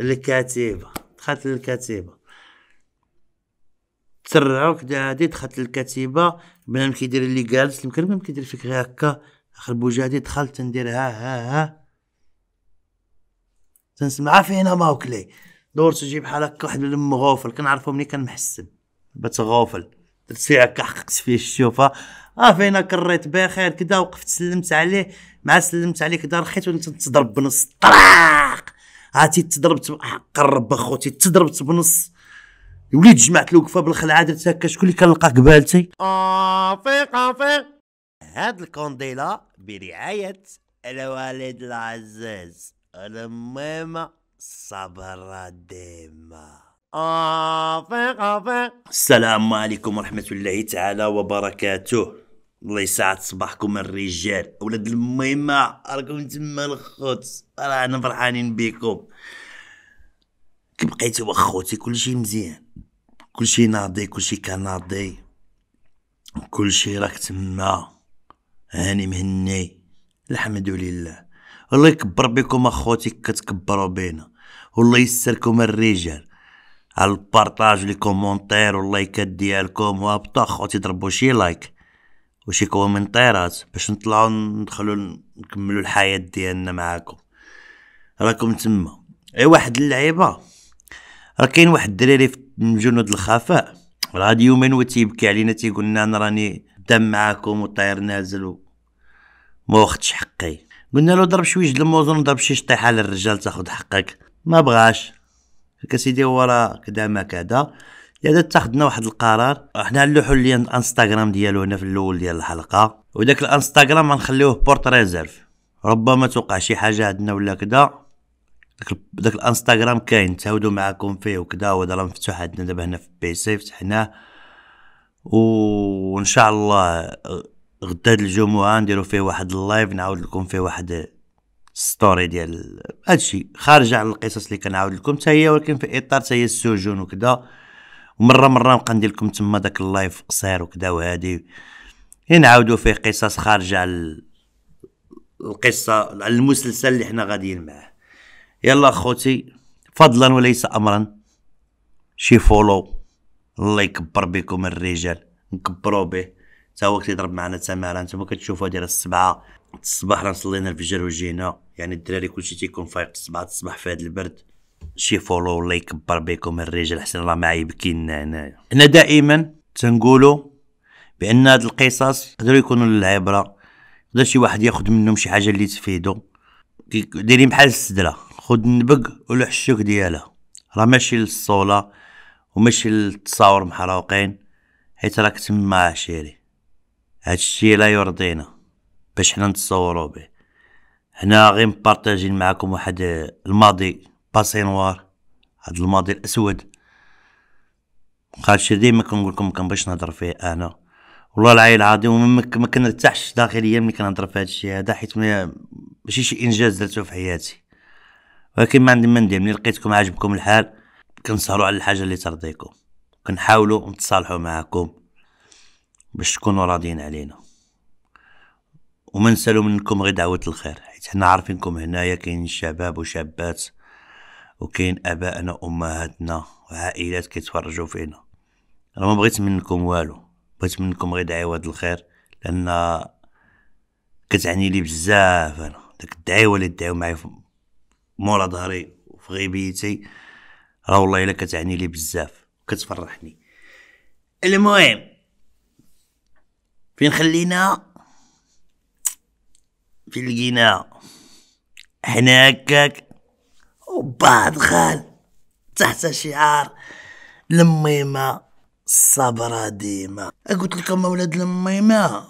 الكاتبة دخلت للكتيبة تسرعوا كدا هادي دخلت للكتيبة بنادم كيدير اللي جالس ما كيدير فيك غير هكا اخر بوجه هادي دخلت ندير ها ها ها تنسمع فينا ماوكلي دورت نجيب بحال هكا واحد الم غوفل كنعرفو ملي كنمحسب بتغوفل درت فيه هكا حققت فيه الشوفه اه فينا كريت بخير كدا وقفت سلمت عليه مع سلمت عليه كدا رخيت ونت تضرب بنص طراق عاتي تضربت حق الرب اخوتي تضربت بنص وليت جمعت الوقفه بالخلعه درت هكا شكون اللي كنلقى قبالتي افيق افيق هاد الكونديلا برعايه الوالد العزاز الميمة صبر ديما افيق افيق السلام عليكم ورحمه الله تعالى وبركاته الله يسعد صباحكم الرجال اولاد الميمة راكم تما الخوت رانا فرحانين بيكم كي بقيتو اخوتي كلشي مزيان كلشي ناضي كلشي كناضي كلشي راك تما هاني مهني الحمد لله الله يكبر بكم اخوتي كتكبروا بينا والله يسركم الرجال على البارطاج لي كومونتير واللايكات ديالكم وابطا اخوتي ضربوا شي لايك وشي كومنتيرات باش نطلعو ندخلو نكملو الحياة ديالنا معاكم راكم تما اي واحد اللعيبة راه كاين واحد الدراري من جنود الخفاء راه هاد يومين و تيبكي علينا تيقولنا انا راني دم معاكم طاير نازل و ما واخدش حقي قلنا له ضرب شويه د الموزون ضرب شي شطيحه للرجال تاخد حقك ما بغاش كسيدي هو راه كدا ما كذا اذا اتخذنا واحد القرار حنا نلوحوا لي الانستغرام ديالو هنا في الاول ديال الحلقه وداك الانستغرام غنخليوه بورت ريزيرف ربما توقع شي حاجه عندنا ولا كدا داك, داك الانستغرام كاين تعاودوا معكم فيه وكدا وهذا راه مفتوح عندنا دابا هنا في بي سي فتحناه وان شاء الله غدا الجمعه نديرو فيه واحد اللايف نعاود لكم فيه واحد ستوري ديال هادشي خارج على القصص اللي كنعاود لكم حتى هي ولكن في اطار حتى هي السجون وكذا مره مره نبقى ندير لكم تما داك اللايف قصير وكذا وهادي يعني نعاودوا فيه قصص خارجه على القصه على المسلسل اللي حنا غاديين معاه يلا اخوتي فضلا وليس امرا شي فولو الله يكبر بكم الرجال نكبروا به تا هو كيضرب معنا تمارا نتوما كتشوفوا ديال السبعه الصباح راه صلينا الفجر وجينا يعني الدراري كلشي تيكون فايق السبعه الصباح في هذا البرد شي فولو لايك بربيكم الرجال حسن الله معي بكينا هنايا حنا دائما تنقولوا بان هاد القصص يقدروا يكونوا للعبره يقدر شي واحد ياخذ منهم شي حاجه اللي تفيدو دايرين بحال السدره خد النبق ولوح الشوك ديالها راه ماشي للصوله وماشي للتصاور محروقين حيت راك تما عشيري هادشي لا يرضينا باش حنا نتصورو به هنا غير مبارطاجين معكم واحد الماضي باسي نوار هاد الماضي الاسود هذا ديما كنقول لكم كنبغيش نهضر فيه انا والله العلي العظيم ما كنرتاحش داخليا ملي كنهضر في هذا الشيء هذا حيت ماشي شي انجاز درته في حياتي ولكن ما عندي ما ندير ملي لقيتكم عاجبكم الحال كنسهروا على الحاجه اللي ترضيكم كنحاولوا نتصالحوا معكم باش تكونوا راضيين علينا وما نسالو منكم غير دعوه الخير حيت حنا عارفينكم هنايا كاين شباب وشابات وكاين ابائنا وامهاتنا وعائلات كيتفرجوا فينا انا ما بغيت منكم والو بغيت منكم غير دعيوات الخير لان كتعني لي بزاف انا داك الدعوه اللي دعيو معايا مورا ظهري وفي غيبيتي راه والله الا كتعني لي بزاف كتفرحني المهم فين خلينا فين لقينا حنا هكاك وبعد خال تحت شعار لميمة الصبرة ديما قلت لكم اولاد لميمة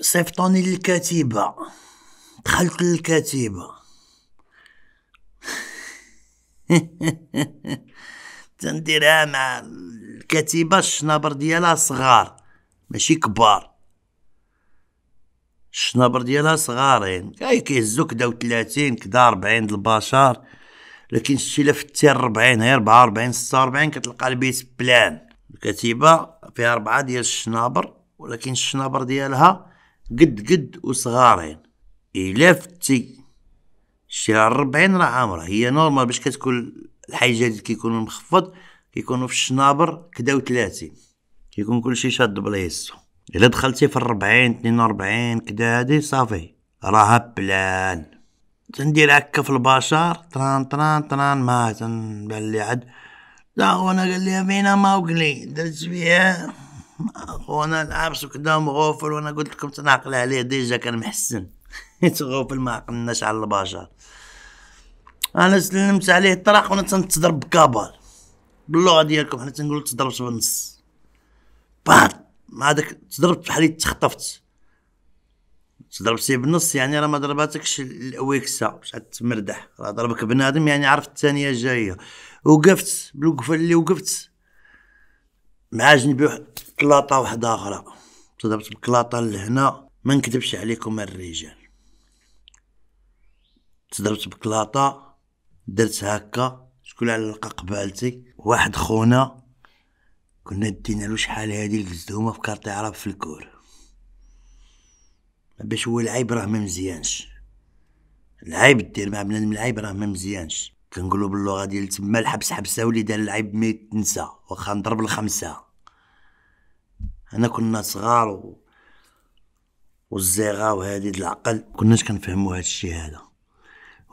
صيفطوني للكتيبة دخلت للكتيبة تنديرها مع الكتيبة الشنابر ديالها صغار ماشي كبار الشنابر ديالها صغارين يعني كيهزو كدا و كدا ربعين البشر لكن شتي لفتي في التير 40 هي 44 46 كتلقى البيت بلان الكتيبه فيها اربعه ديال الشنابر ولكن الشنابر ديالها قد قد وصغارين الا فتي شتي 40 راه عامره هي نورمال باش كتكون الحاجات اللي كيكونوا مخفض كيكونوا في الشنابر كدا و30 كيكون كلشي شاد بلايصو الا دخلتي في 40 42 كدا هادي صافي راها بلان تندير هكا في البشر طران طران طران ما تنبان لي عد لا خونا قال لي فينا ماوكلي درت فيها خونا العبس وكذا مغوفل وانا قلت لكم تنعقل عليه ديجا كان محسن تغوفل ما عقلناش على البشر انا سلمت عليه الطرق وانا تنتضرب بكابال باللغه ديالكم حنا تنقولوا تضربت بالنص بعد مع داك تضربت بحال تخطفت تضرب سي يعني راه ما ضرباتكش الويكسا باش تمردح راه ضربك بنادم يعني عرفت الثانيه جايه وقفت بالوقفه اللي وقفت مع جنبي واحد كلاطه واحده اخرى ضربت بكلاطه لهنا ما نكذبش عليكم الرجال تضربت بكلاطه درت هكا شكون على لقى قبالتي واحد خونا كنا دينا له شحال هادي الكزدومة في كارطي عرب في الكور باش هو العيب راه ما مزيانش العيب دير مع بنادم العيب راه ما مزيانش كنقولوا باللغه ديال تما الحبس حبسه ولي دار العيب ما يتنسى واخا نضرب الخمسه انا كنا صغار و... والزيغه وهذه العقل كناش كنفهموا هذا الشيء هذا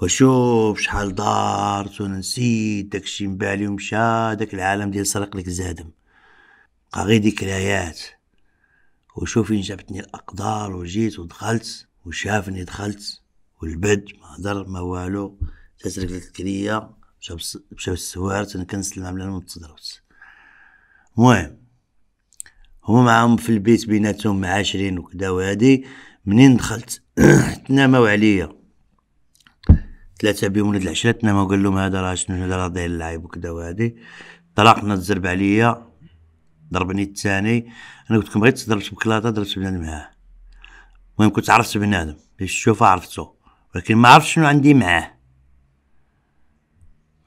وشوف شحال دارت ونسيت نسيت داكشي من بالي ومشى داك العالم ديال سرق لك زادم بقى غير ذكريات وشوفي جابتني الأقدار وجيت ودخلت وشافني دخلت والبد ما هدر ما والو تترك الكرية مشاو السوارت أنا كنسلم من وتضربت المهم هما معاهم في البيت بيناتهم عاشرين وكدا وهادي منين دخلت تناموا عليا ثلاثة بيهم ولاد العشرة تناموا قال لهم هذا راه شنو هذا راه داير اللعيب وكدا وهادي طلقنا تزرب عليا ضربني الثاني انا قلت لكم غير ضربت بكلاطه ضربت بنادم معاه المهم كنت عرفت بنادم باش تشوفه عرفته ولكن ما عرفتش شنو عندي معاه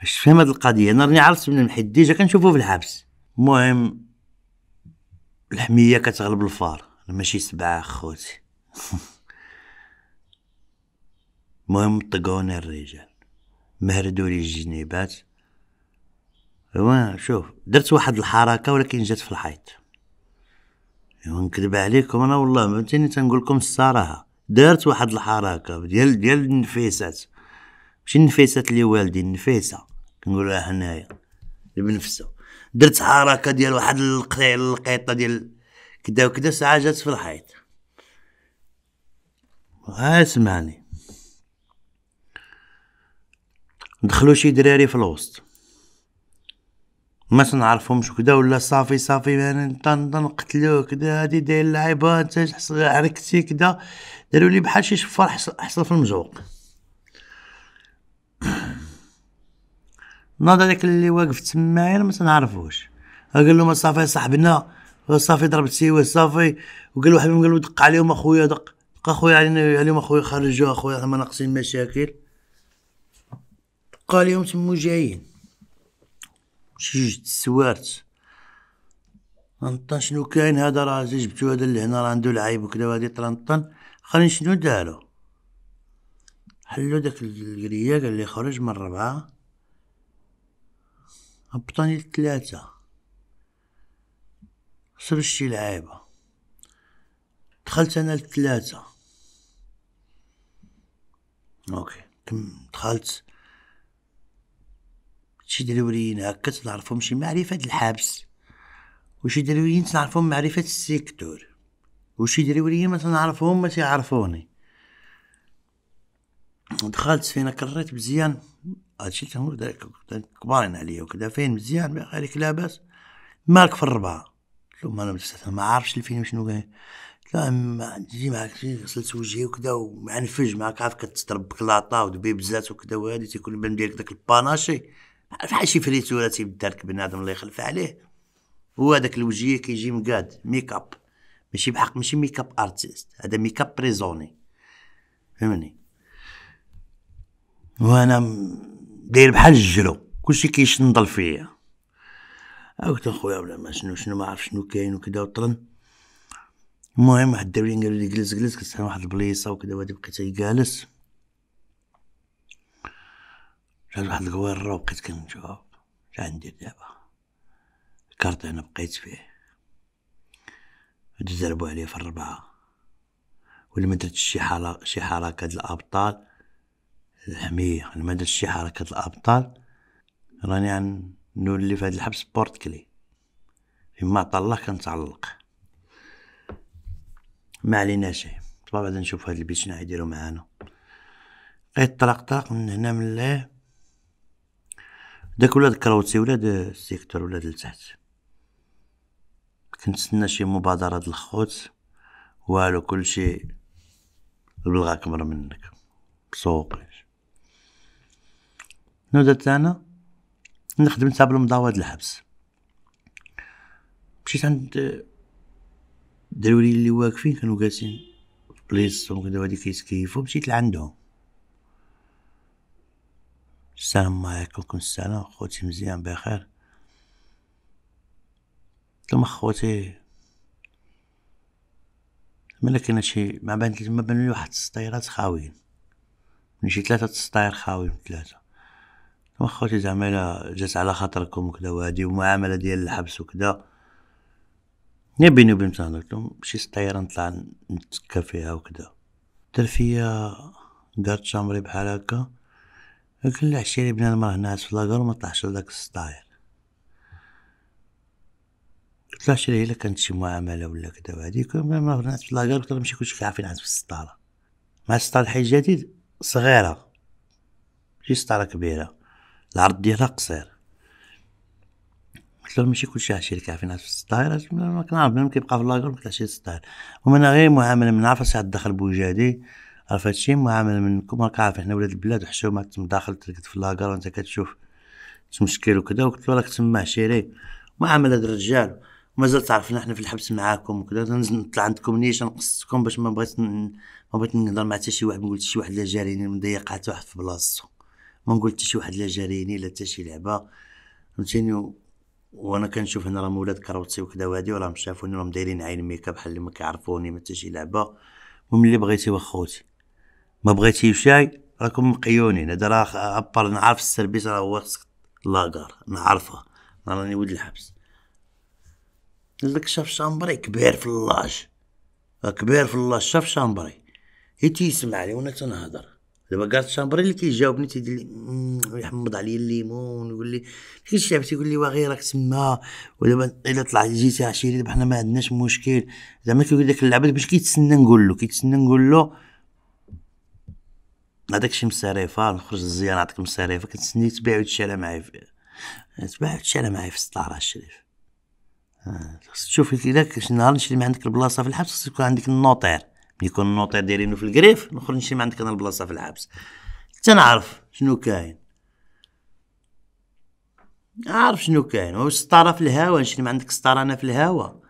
باش تفهم هاد القضيه انا راني عرفت من حيت ديجا كنشوفو في الحبس المهم الحميه كتغلب الفار انا ماشي سبعه خوتي المهم طقوني الرجال مهردوا لي الجنيبات ايوا شوف درت واحد الحركه ولكن جات في الحيط ايوا نكذب عليكم انا والله ما تاني تنقول لكم الصراحه دارت واحد الحركه ديال ديال النفيسات ماشي النفيسات اللي والدي النفيسه كنقولوها حنايا بنفسه درت حركه ديال واحد القيطه ديال كدا وكدا ساعه جات في الحيط آه، اسمعني دخلوا شي دراري في الوسط ما تنعرفهمش كدا ولا صافي صافي يعني طن طن قتلوه كدا هادي داير اللعيبه انت حركتي كدا داروا لي بحال شي شفار حصل في المزوق ناض هذاك اللي واقف تمايا يعني ما تنعرفوش قال له ما صافي صاحبنا صافي ضربت سيوه صافي وقال واحد قال له دق عليهم اخويا دق دق اخويا علينا عليهم اخويا خرجوا اخويا ما ناقصين مشاكل دق عليهم تمو جايين شي جد السوارت انطن شنو كاين هذا راه زي جبتو هذا لهنا راه عنده العيب وكذا وهادي طنطن خلي شنو دارو حلو داك الكرياك اللي خرج من ربعه هبطاني لثلاثة صرت شي لعيبة دخلت انا لثلاثة اوكي دخلت شي هكا تنعرفهم شي معرفة الحبس وشي درويين تنعرفهم معرفة السيكتور وشي درويين ما تنعرفهم ما تيعرفوني دخلت فينا كريت مزيان هادشي داك كبارين عليا وكدا فين مزيان بخيرك لاباس مالك في الربعة قلت ما انا ما عارفش الفيلم شنو كاين لا ما تجي معاك غسلت وجهي وكذا ومعنفج معاك عارف كتضرب بكلاطا ودبيب بزات وكذا وهادي تيكون بان ديالك داك الباناشي بحال شي فريت ولا لك بنادم الله يخلف عليه هو داك الوجيه كيجي مقاد ميكاب ماشي بحق ماشي ميكاب ارتيست هذا ميكاب بريزوني فهمني وانا داير بحال الجرو كلشي كيشنضل فيا قلت اخويا ولا ما شنو شنو ما عرف شنو كاين وكذا وطرن المهم واحد الدولين قالوا لي جلس جلس كنت واحد البليصه وكذا وهادي بقيت جالس جات واحد القويرة وبقيت كنجاوب اش ندير دابا الكارت انا بقيت فيه تزربوا عليه في الربعة ما درتش شي حركة شي حركة الأبطال الحمية ما درتش شي حركة الأبطال راني عن نولي في هاد الحبس بورت كلي فيما عطا الله كنتعلق ما علينا شي طبعا بعدا نشوف هاد البيت شنو غيديرو معانا لقيت طلق طلق من هنا من له داك ولاد كراوتي ولاد السيكتور ولاد لتحت كنتسنى شي مبادرة د الخوت والو كلشي بلغا كبر منك بسوقيش نو درت انا نخدم تاع بالمضاوة الحبس مشيت عند الدراري اللي واقفين كانوا جالسين بليص وكذا وهادي كيسكيفو مشيت لعندهم السلام عليكم السلام خوتي مزيان بخير كما خوتي ملي كاين شي ما بان ما بان لي واحد السطيرات خاويين من شي ثلاثه السطاير خاويين ثلاثه كما خوتي زعما الا جات على خاطركم وكذا وهادي ومعامله ديال الحبس وكدا يا بيني وبين تهضر لهم شي سطيره نطلع نتكا فيها وكذا دار فيا قارد شامري بحال هكا قلت العشيري بنا المرة ناس في لاكور ما طلعش لداك السطاير قلت له عشيري الا كانت شي معاملة ولا كدا وهادي كنا ما ناس في لاكور قلت له ماشي كلشي كيعرف ينعس في السطالة مع السطالة الحي الجديد صغيرة ماشي سطالة كبيرة العرض ديالها قصير قلت له ماشي كلشي عشيري كيعرف ينعس في السطاير ما كنعرف بنادم كيبقى في لاكور ما كيعرفش السطاير المهم ومن غير معاملة من عرف عاد دخل بوجادي عرفت شي معامل منكم راك عارف حنا ولاد البلاد وحشاو تم داخل تلقيت في لاكار وانت كتشوف تمشكل وكذا وقلت له راك تما عشيري معامل هاد الرجال مازال تعرفنا حنا في الحبس معاكم وكذا نطلع عندكم نيشان نقصتكم باش ما بغيت ما بغيت نهضر مع حتى شي واحد ما قلت شي واحد لا جاريني مضيق حتى واحد في بلاصتو ما نقول حتى شي واحد لا جاريني لا حتى شي لعبه فهمتيني وانا كنشوف هنا راهم ولاد كروتسي وكذا وهادي وراهم شافوني راهم دايرين عين ميكا بحال اللي ما كيعرفوني ما حتى شي لعبه ومن اللي بغيتي واخوتي ما بغيتي شاي راكم مقيونين انا راه ابر نعرف السربيس راه هو لاكار نعرفه راني ولد الحبس لك شاف شامبري كبير في اللاج كبير في اللاج شاف شامبري هي تيسمع لي وانا تنهضر دابا كاع الشامبري اللي كيجاوبني تيدير لي يحمض عليا الليمون ويقول لي كيفاش شاف تيقول لي واغي راك تما ودابا الا طلع جيتي عشيري دابا حنا ما عندناش مشكل زعما كيقول داك اللعبه باش كيتسنى نقول له كيتسنى نقول له هذاك الشيء من نخرج للزياره نعطيك من كنت سني تبيع وتشرى معايا في تبيع وتشرى معايا في السطاره الشريف آه. تشوف الا شي نهار نشري من عندك البلاصه في الحبس خاص يكون عندك النوطير ملي يكون النوطير دايرينو في الكريف نخرج نشري من عندك انا البلاصه في الحبس تنعرف شنو كاين عارف شنو كاين هو الستارة في الهوا نشري من عندك السطاره انا في الهوا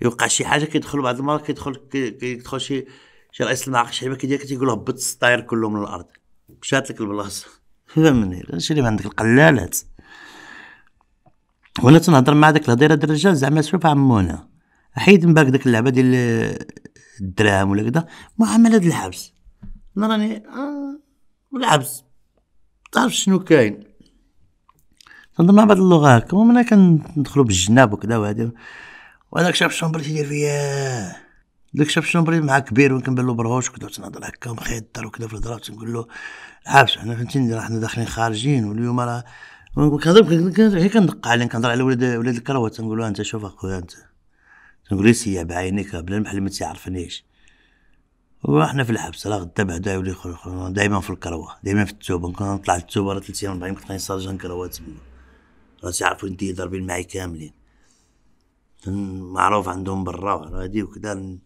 يوقع شي حاجه كيدخل بعض المرات كيدخل كيدخل شي شي رئيس المعاق الشعبيه ديالك تيقول هبط السطاير كله من الارض مشات لك البلاصه فهمني شري اللي عندك القلالات وانا تنهضر مع داك الهضيره ديال الرجال زعما شوف عمونا حيد من بالك داك اللعبه ديال الدراهم ولا كدا معامله ديال الحبس انا راني آه الحبس تعرف شنو كاين تنهضر مع بعض اللغه هكا انا كندخلو بالجناب وكدا وهادي وانا كشاف الشومبر تيدير فيا داك الشاب الشنبري مع كبير وكنبان له برهوش كنت تنهضر هكا مخيطر وكذا في الهضره تنقول له عارف حنا فهمتيني راه حنا داخلين خارجين واليوم راه كنهضر غير كندق عليه كنهضر على ولاد ولاد الكروه تنقول له انت شوف اخويا انت تنقول لي بعينيك بلا بحال ما تعرفنيش وحنا في الحبس راه غدا بعدا يولي دائما في الكروه دائما في التوبه كنطلع للتوبه راه ثلاث ايام بعدين كنت غنصار كروه تما راه تعرفوا انتي ضاربين معاي كاملين معروف عندهم برا وهادي وكذا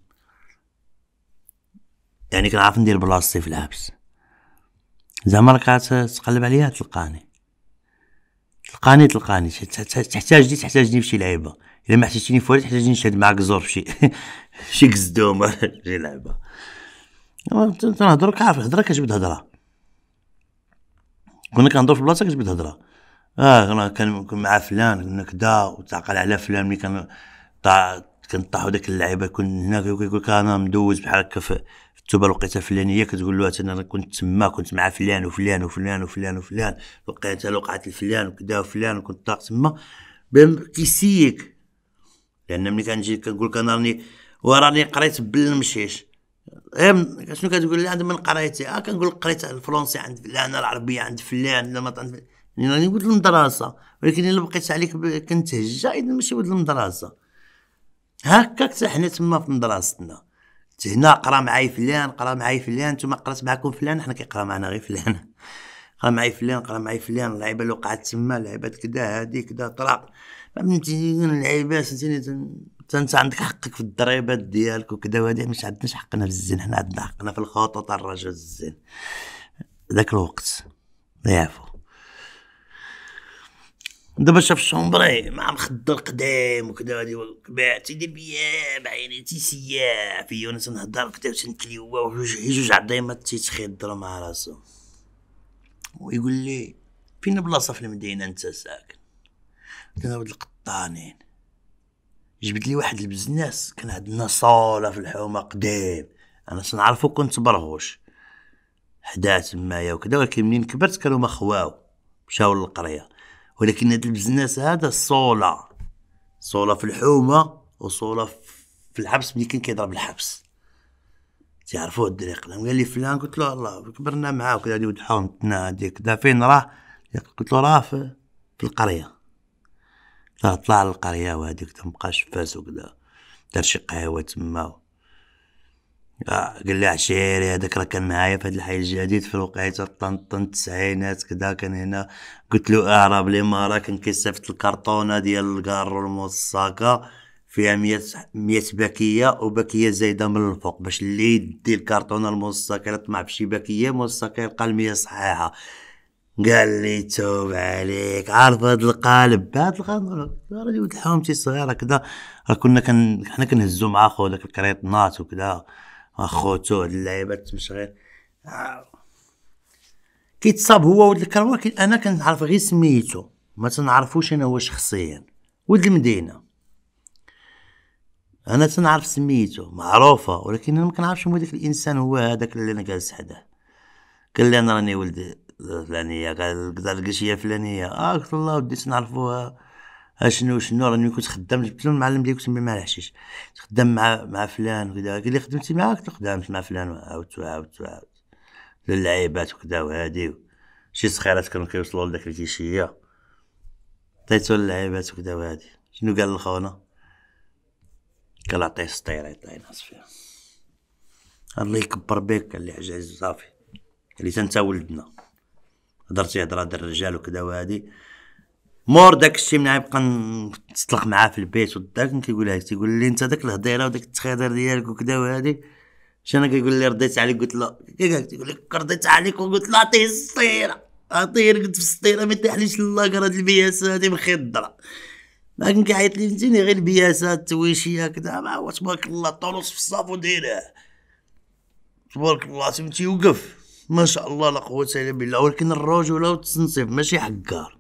يعني كنعرف ندير بلاصتي في الحبس زعما راك تقلب عليا تلقاني تلقاني تلقاني تحتاجني تحتاجني فشي لعيبه الا ما احتاجتيني فوالي تحتاجني نشد معاك زور فشي شي كزدوم شي لعبه تنهضر كعرف الهضره كتجبد هضره كنا كنهضر في بلاصه كتجبد هضره اه انا كان مع فلان كنا كدا وتعقل على فلان ملي كان طاح كنطيحو داك اللعيبه كون هنا كيقول لك انا مدوز بحال هكا في تبا لقيتها الفلانيه كتقول له انا كنت تما كنت مع فلان وفلان وفلان وفلان وفلان الوقيته وقعت لفلان وكذا وفلان وكنت طاق تما كيسيك لان ملي كنجي كنقول لك انا راني وراني قريت بالمشيش غير شنو كتقول لي عند من قريتي اه كنقول لك قريت الفرونسي عند فلان العربيه عند فلان لا ما عند فلان راني ولد المدرسه ولكن الا بقيت عليك كنتهجى اذا ماشي ولد المدرسه هكاك حنا تما في مدرستنا هنا قرا معايا فلان قرا معايا فلان نتوما قرات معاكم فلان حنا كيقرا معنا غير فلان قرا معايا فلان قرا معايا فلان اللعيبه اللي وقعت تما لعيبات كدا هادي كدا طراب فهمتي اللعيبه سنتيني انت عندك حقك في الضريبات ديالك وكدا وهادي مش عندناش حقنا في الزين حنا عندنا حقنا في الخطط الرجل الزين ذاك الوقت ضيعفو دابا شاف الشومبري مع مخدر قدام وكذا هادي كبار تيدير بيا بعيني تيسياح فيا وانا تنهضر وكذا هو وجوج جوج عظيمات تيتخضر مع راسو ويقول لي فين بلاصه في المدينه انت ساكن كنا ولد القطانين جبت لي واحد البزناس كان عندنا صاله في الحومه قديم انا تنعرفو كنت برغوش حدا تمايا وكذا ولكن منين كبرت كانوا مخواو مشاو للقريه ولكن هذا البزنس هذا صولة صولة في الحومة وصولة في الحبس ملي كان كيضرب الحبس تعرفوا الدري قلم قال لي فلان قلت له الله كبرنا معاه وكذا هادي ولد حومتنا هذيك دا فين راه قلت له راه في, القرية طلع للقرية وهذيك مبقاش في فاس وكذا دار شي قهوة تما آه، قال لي عشيري هذاك راه كان معايا في هذا الحي الجديد في الوقيته طنطن التسعينات كدا كان هنا قلت له اعرب آه، لي مرة كان كيصيفط الكرطونه ديال الكارو الموساكه فيها 100 100 باكيه وباكيه زايده من الفوق باش اللي يدي الكرطونه الا طمع بشي باكيه موساكه يلقى المية صحيحه قال لي توب عليك عارف هاد القالب هاد القالب راه ولد حومتي صغيره كدا كنا كن حنا كنهزو مع خو داك الكريطنات وكدا اخوتو هاد اللعيبات مش غير كيتصاب هو ولد الكروان انا كنعرف غير سميتو ما تنعرفوش انا هو شخصيا ولد المدينه انا تنعرف سميتو معروفه ولكن انا ما كنعرفش مو داك الانسان هو هذاك اللي انا جالس حداه قال لي انا راني ولد فلانيه قال القضاء القشيه فلانيه اه قلت الله ودي تنعرفوها اشنو شنو راني كنت خدام جبت له المعلم ديالي كنت مع الحشيش خدام مع مع فلان وكذا قال لي خدمتي معاه قلت خدامت مع فلان وعاودت وعاودت وعاودت للعيبات وكذا وهادي شي صخيرات كانوا كيوصلوا لذاك الكيشيه عطيتو للعيبات وكذا وهادي شنو قال لخونا قال عطيه سطيره يطلع ينعس فيها الله يكبر بيك قال لي حجاج عزيز صافي قال لي انت ولدنا هضرتي هضره د الرجال وكذا وهادي مور داك الشيء من غيبقى نتطلق معاه في البيت وداك كيقول لها تيقول لي انت داك الهضيره وداك التخاذر ديالك وكذا وهادي شنو انا كيقول لي رديت عليك قلت له تيقول لك رديت عليك وقلت له عطيه السطيره عطيه رقد في السطيره ما تحليش اللاكر هاد البياسه هادي مخضره لكن كيعيط لي نتيني غير البياسه التويشيه هكذا ما هو تبارك الله طرس في الصاف وديرها تبارك الله فهمتي وقف ما شاء الله لا قوه الا بالله ولكن الرجوله والتنصيف ماشي حقار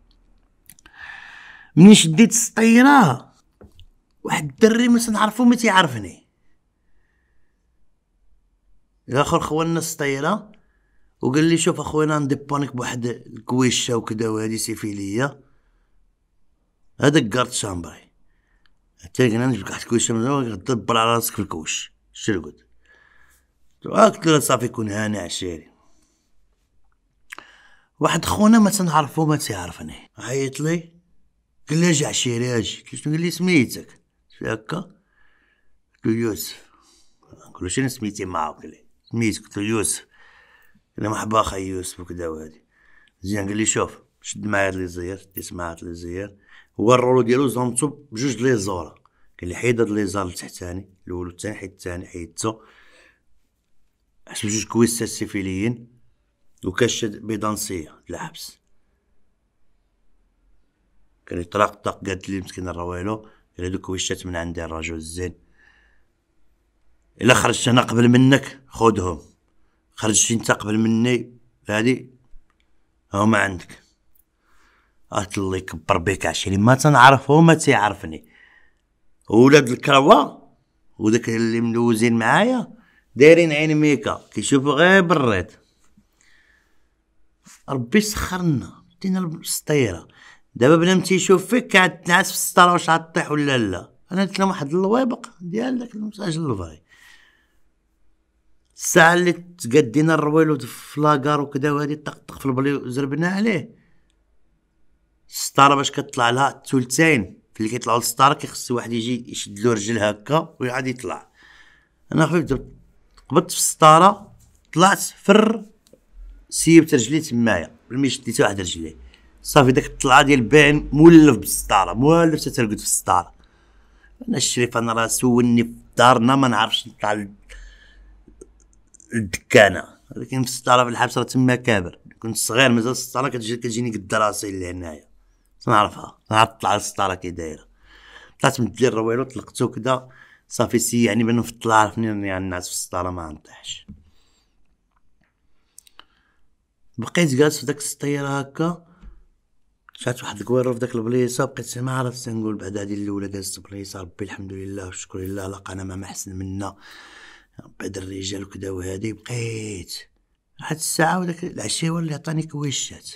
مني شديت السطيره واحد الدري ما تنعرفو ما تيعرفني الاخر خوانا السطيره وقال لي شوف اخويا نديبونيك بواحد الكويشه وكدا وهادي سيفي ليا هذاك كارت شامبري حتى قلنا نجيب واحد الكويشه مزيان دبر على راسك في الكوش الشرقود آه، قلت له صافي كون هاني عشيري واحد خونا ما تنعرفو ما تيعرفني عيط لي قال لي اجي عشيري اجي كيش قال لي سميتك شو هكا قلت له يوسف قلت له شنو سميتي معاك قال سميتك قلت له يوسف قال لي مرحبا خي يوسف وكذا وهادي زين قال لي شوف شد معايا هاد لي زير دي معايا هاد لي زير هو الرولو ديالو زنطو بجوج لي زورا قال لي حيد هاد لي زار لتحتاني الاول والثاني حيد الثاني حيدتو حسب جوج كويسات سيفيليين وكاش بيضانسيه الحبس كان يطلق طلق قالت لي مسكين راه والو قال هذوك وشات من عندي الرجل الزين الا خرجت انا قبل منك خذهم خرجت انت قبل مني هادي هما عندك قالت الله يكبر بيك عشيري ما تنعرفو ما تيعرفني ولاد الكروه وداك اللي ملوزين معايا دايرين عين ميكا كيشوفوا غير بالريت ربي سخرنا دينا السطيره دابا بنمتي يشوف فيك قاعد تنعس في السطرة واش غطيح ولا لا انا قلت لهم واحد اللويبق ديال داك المساج الفاي الساعه اللي تقدينا الرويل في لاكار وكدا وهادي طق في البلي زربنا عليه الستارة باش كطلع لها الثلثين في اللي كيطلعوا للسطاره كيخص واحد يجي يشد له رجل هكا ويعاد يطلع انا خفيف قبضت في السطاره طلعت فر سيبت رجلي تمايا المي شديت واحد رجلي صافي ديك الطلعه ديال باين مولف بالستاره مولف تترقد في الستاره انا الشريف انا راه سولني في دارنا ما نعرفش نطلع للدكانه ولكن في الستاره في الحبس راه تما كابر كنت صغير مازال الستاره كتجي كتجيني قد راسي لهنايا تنعرفها تنعرف طلع الستاره كي دايره طلعت من الدير الرويلو طلقتو كدا صافي سي يعني بانو في الطلعه عرفني يعني الناس في الستاره ما نطيحش بقيت جالس في داك السطيره هكا شات واحد الكويرو في داك البليصه بقيت ما عرفتش نقول بعد هادي الاولى دازت البليصه ربي الحمد لله والشكر لله لقانا ما محسن منا بعد الرجال وكذا وهادي بقيت واحد الساعه وداك العشيه اللي عطاني كويشات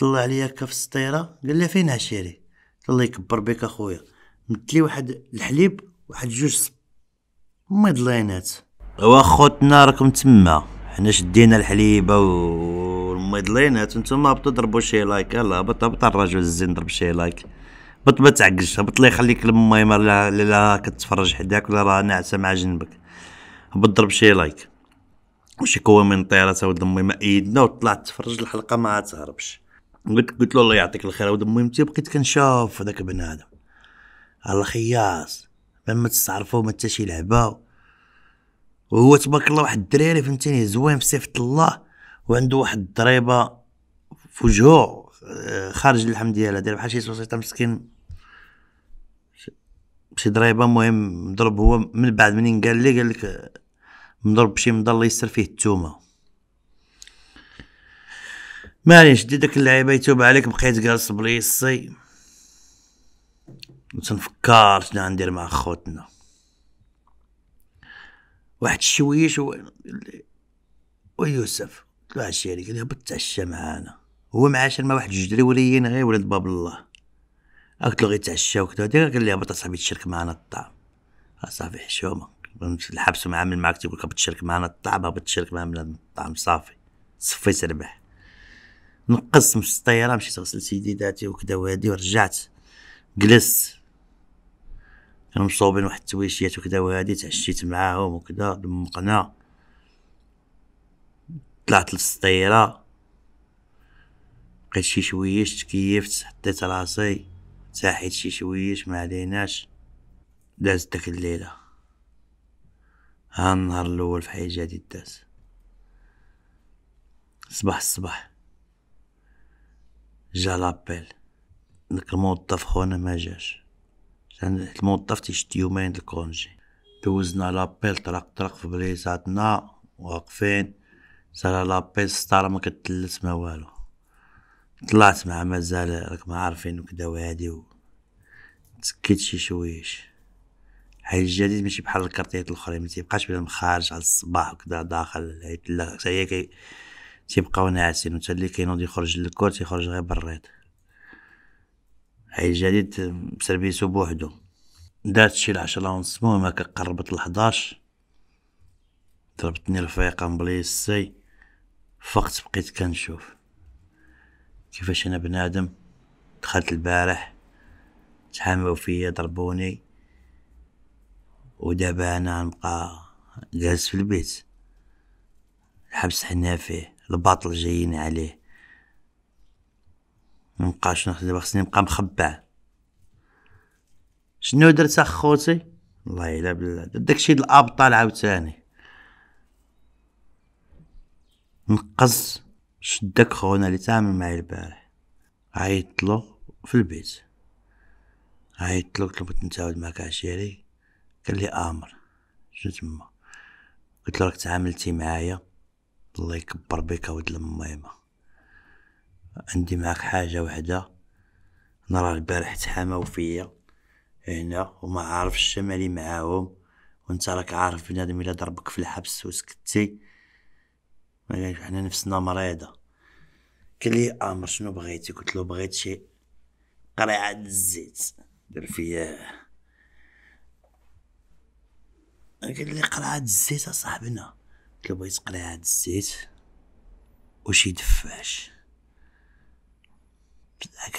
طلع عليا كف السطيره قال لي فين عشيري الله يكبر بك اخويا متلي واحد الحليب واحد جوج ميضلينات واخوتنا راكم تما حنا شدينا الحليبه و والمميضلين انتم ما بتضربوا شي لايك يلا هبط هبط الرجل الزين ضرب شي لايك هبط ما تعقش هبط لي يخليك الميمر لا لا كتفرج حداك ولا راه ناعسه مع جنبك هبط ضرب شي لايك وشي من طيرات ولد امي ما ايدنا وطلعت تفرج الحلقه ما تهربش قلت قلت له الله يعطيك الخير ولد امي متى بقيت كنشوف هذاك بنادم خياس ما تستعرفوا ما حتى شي لعبه وهو تبارك الله واحد الدراري فهمتيني زوين صفة الله وعنده واحد الضريبه فجوع آه، خارج اللحم ديالها داير بحال شي سوسيطه مسكين شي ضريبه مهم مضرب هو من بعد منين قال لي قال لك آه، مضرب بشي مضى الله يسر فيه التومه معليش دي داك اللعيبه يتوب عليك بقيت جالس بليصي وتنفكر شنو غندير مع خوتنا واحد الشويش و... ويوسف طلع الشريك قال هبط تعشى معانا هو معاشر مع واحد جوج دريوليين غير ولاد باب الله قلت له غيتعشى وكذا دير قال لي هبط اصاحبي تشرك معانا الطعام صافي حشومه الحبس معامل معاك تقول لك هبط تشرك معانا الطعام هبط تشرك معانا الطعام صافي صفي سربح نقص من الطياره مشيت غسلت سيديداتي وكذا وهادي ورجعت جلست كانوا مصوبين واحد التويشيات وكذا وهادي تعشيت معاهم وكذا دمقنا طلعت للسطيرة بقيت شي شويش تكيفت حطيت راسي تاحيت شي شويش ما عليناش دازت داك الليلة ها النهار الاول في حي جديد داز صباح الصباح جا لابيل داك الموظف خونا ما جاش الموظف تيشد يومين الكونجي دوزنا لابيل طرق طرق في بليزاتنا واقفين سالا لابيس طالما ما كتلت ما والو طلعت مع مازال راك ما عارفين وكدا وهادي و تسكيت شي شويش هاي الجديد ماشي بحال الكارتيات الاخرين ما تيبقاش بلا مخارج على الصباح وكدا داخل حيت لا هي كي تيبقاو ناعسين وتا اللي كينوض يخرج للكور تيخرج غير بالريط هاي الجديد بسربيسو بوحدو دارت شي العشرة ونص المهم هكا قربت لحداش ضربتني الفيقة مبليسي فقت بقيت كنشوف كيفاش انا بنادم دخلت البارح تحاموا فيا ضربوني ودابا انا نبقى جالس في البيت الحبس حنا فيه الباطل جايين عليه منبقاش نخدم دابا خصني نبقى مخبع شنو درت اخوتي الله يلا بالله داكشي د الابطال عاوتاني نقص شدك خونا اللي تعامل معايا البارح عيطلو في البيت عيطلو له بغيت نتعاود معاك عشيري قال لي امر شو تما قلت له راك تعاملتي معايا الله يكبر بك ود الميمة عندي معاك حاجة وحدة نرى البارح تحاماو فيا هنا وما عارفش الشمالي معاهم وانت راك عارف بنادم الا ضربك في الحبس وسكتي علاش حنا نفسنا مريضة قال لي امر آه، شنو بغيتي قلت له بغيت شي قريعة الزيت دار فيا قال لي قرعة الزيت اصاحبنا قلت له بغيت قريعة الزيت وشي دفاش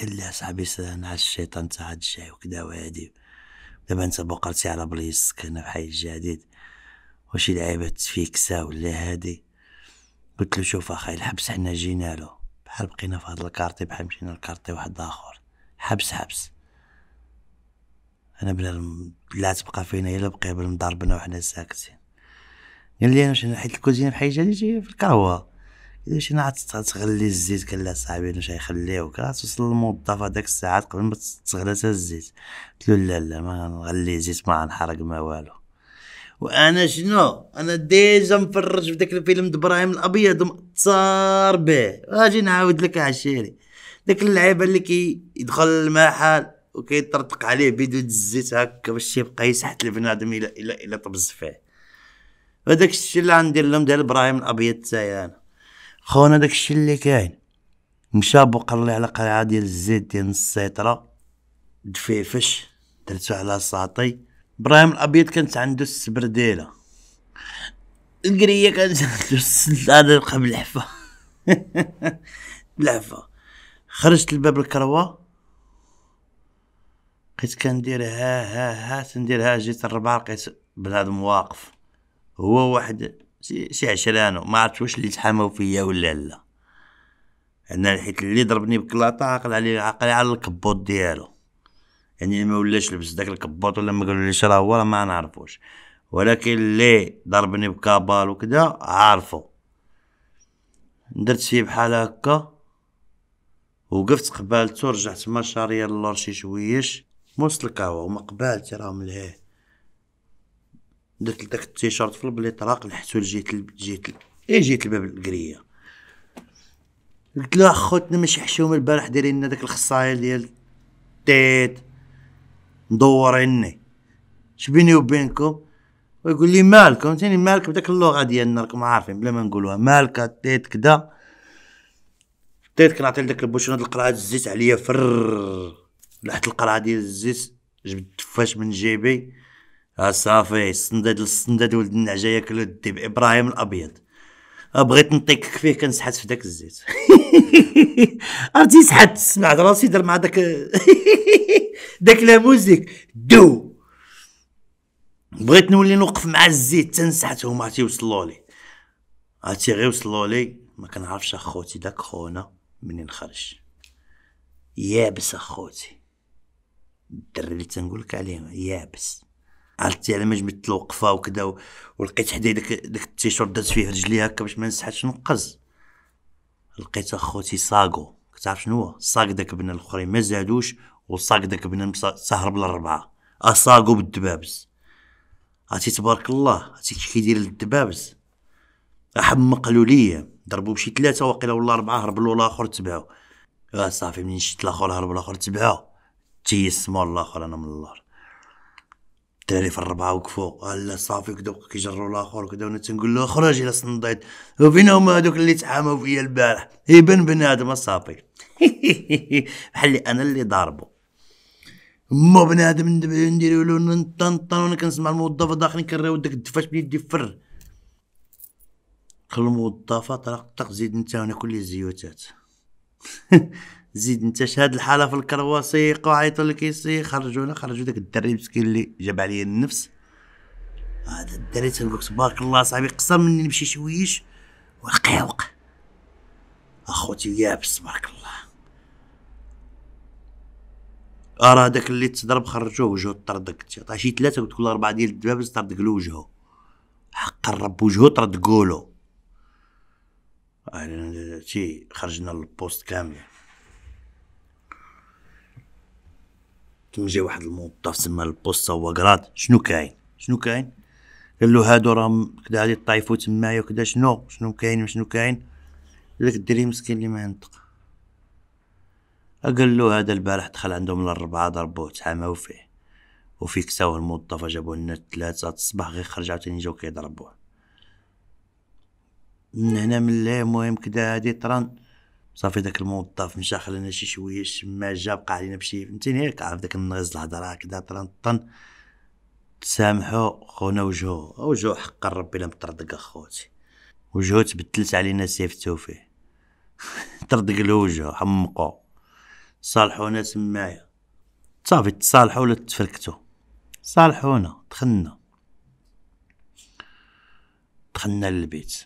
قال لي اصاحبي انا الشيطان تاع هاد الشاي وكدا وهادي دابا انت بقرتي على بليصك هنا في حي الجديد وشي لعيبات فيكسا ولا هادي قلت له شوف اخي الحبس حنا جينا له بحال بقينا في هذا الكارتي بحال مشينا لكارتي واحد اخر حبس حبس انا بلا لا تبقى فينا الا بقى بلا مضربنا وحنا ساكتين قال لي انا شنو حيت الكوزينه بحال جالي جايه في الكهوه لي شنو عاد تغلي الزيت قال لا صاحبي انا شاي راه توصل للموظف هذاك الساعات قبل ما تغلى الزيت قلت له لا لا ما غنغلي الزيت ما غنحرق ما والو وانا شنو انا ديجا مفرج بداك الفيلم د ابراهيم الابيض متصار به اجي نعاود لك عشيري داك اللعيبه اللي كي يدخل المحل وكيطرطق عليه بيدو الزيت هكا باش يبقى يسحت البنادم الى الى الى طبز فيه وداك الشيء اللي غندير لهم ديال ابراهيم الابيض تاعي انا خونا داك الشيء اللي كاين مشى بقرلي على قرعه ديال الزيت ديال السيطره دفيفش درتو على ساطي ابراهيم الابيض كانت عنده السبرديله القريه كانت عنده السلطانه قبل الحفه الحفه خرجت لباب الكروه قيت كندير ها ها ها تندير ها جيت الربعه لقيت بنادم واقف هو واحد شي عشرانو ما عرفت واش اللي تحاموا فيا ولا لا انا حيت اللي ضربني بكلاطه عقل عليه عقل على الكبوط ديالو يعني ما ولاش لبس داك الكباط ولا ما ليش راه هو ما نعرفوش ولكن اللي ضربني بكابال وكدا عارفو درت فيه بحال هكا وقفت قبالته رجعت مع اللور للور شي شويش موسط القهوة وما قبالتي راه لهيه درت داك التيشيرت في البليطراق نحتو لجيت جيت اي جيت الباب الكريه قلت له خوتنا ماشي حشومه البارح دايرين لنا داك الخصايه ديال التيت مدوريني شبيني وبينكم ويقول لي مالكم تاني مالك بداك اللغه ديالنا راكم عارفين بلا ما نقولوها مالك تيت كدا تيت كنعطي لداك البوشون هاد القرعه الزيت عليا فر لحت القرعه ديال الزيت جبت التفاش من جيبي ها صافي السنداد السنداد ولد النعجه ياكل الديب ابراهيم الابيض بغيت نطيك فيه كنسحت في داك الزيت عرفتي سحت سمعت راسي دار مع داك داك لا موزيك دو بغيت نولي نوقف مع الزيت تنسحت هما عرفتي وصلوا لي عرفتي غير وصلوا لي ما كنعرفش اخوتي داك خونا منين خرج يابس اخوتي الدري اللي تنقول لك عليه يابس عرفتي على ما جبت الوقفه وكذا ولقيت حدا داك داك التيشيرت دات فيه رجلي هكا باش ما نسحتش نقز لقيت اخوتي ساقو كتعرف شنو هو الصاك داك بنا الاخرين ما زادوش والصاك داك بنا سهرب بالاربعه اصاقو بالدبابز عرفتي تبارك الله عرفتي كيف كيدير الدبابز احمق ليا ضربوا بشي ثلاثه وقيلا ولا اربعه هربلو لاخر الاخر تبعو اه صافي منين شفت الاخر هرب الاخر تبعو تيسمر الاخر انا من اللار الدراري في الربعه وقفوا هلا صافي كدا كيجروا الاخر كدا وانا تنقول له خرج الى صنديت وفين هما هذوك اللي تحاموا فيا البارح يبان بنادم صافي بحال انا اللي ضاربو ما بنادم نديرو له نطنطن وانا كنسمع الموظف داخلين كنراو داك الدفاش بيدي يفر خلو الموظفه طرق طق زيد نتا هنا كل الزيوتات زيد انت شهاد الحاله في الكرواسيق وعيطوا لك يسي خرجونا خرجوا داك الدري مسكين اللي جاب عليا النفس هذا الدري تنقول تبارك الله صاحبي قصر مني نمشي شويش والقيوق اخوتي يابس تبارك الله ارى داك اللي تضرب خرجوه وجهه طردك شي ثلاثه قلت كل اربعه ديال الدباب طردك له وجهه حق الرب وجهه طردقولو تي خرجنا للبوست كامل كي جا واحد الموظف تسمى البوسطة كراد شنو كاين شنو كاين قال له هادو راهم كدا غادي طايفو تمايا وكدا شنو شنو كاين شنو كاين ذاك الدري مسكين اللي ما ينطق قال له هذا البارح دخل عندهم للربعة ضربوه تحاماو فيه وفي كساوه الموظفة جابو لنا الثلاثة الصباح غير خرج عاوتاني جاو كيضربوه من هنا من لا المهم كدا هادي طران صافي داك الموظف مشى خلانا شي شويه الشماعه جا بقى علينا بشي فهمتيني هيك عارف داك النغيز الهضره هكدا طرن طن تسامحوا خونا وجهو وجهو حق ربي لا مطردق اخوتي وجهو تبدلت علينا سيفتو فيه طردق الوجه وجهو حمقو صالحونا تمايا صافي تصالحوا ولا تفركتو صالحونا دخلنا دخلنا للبيت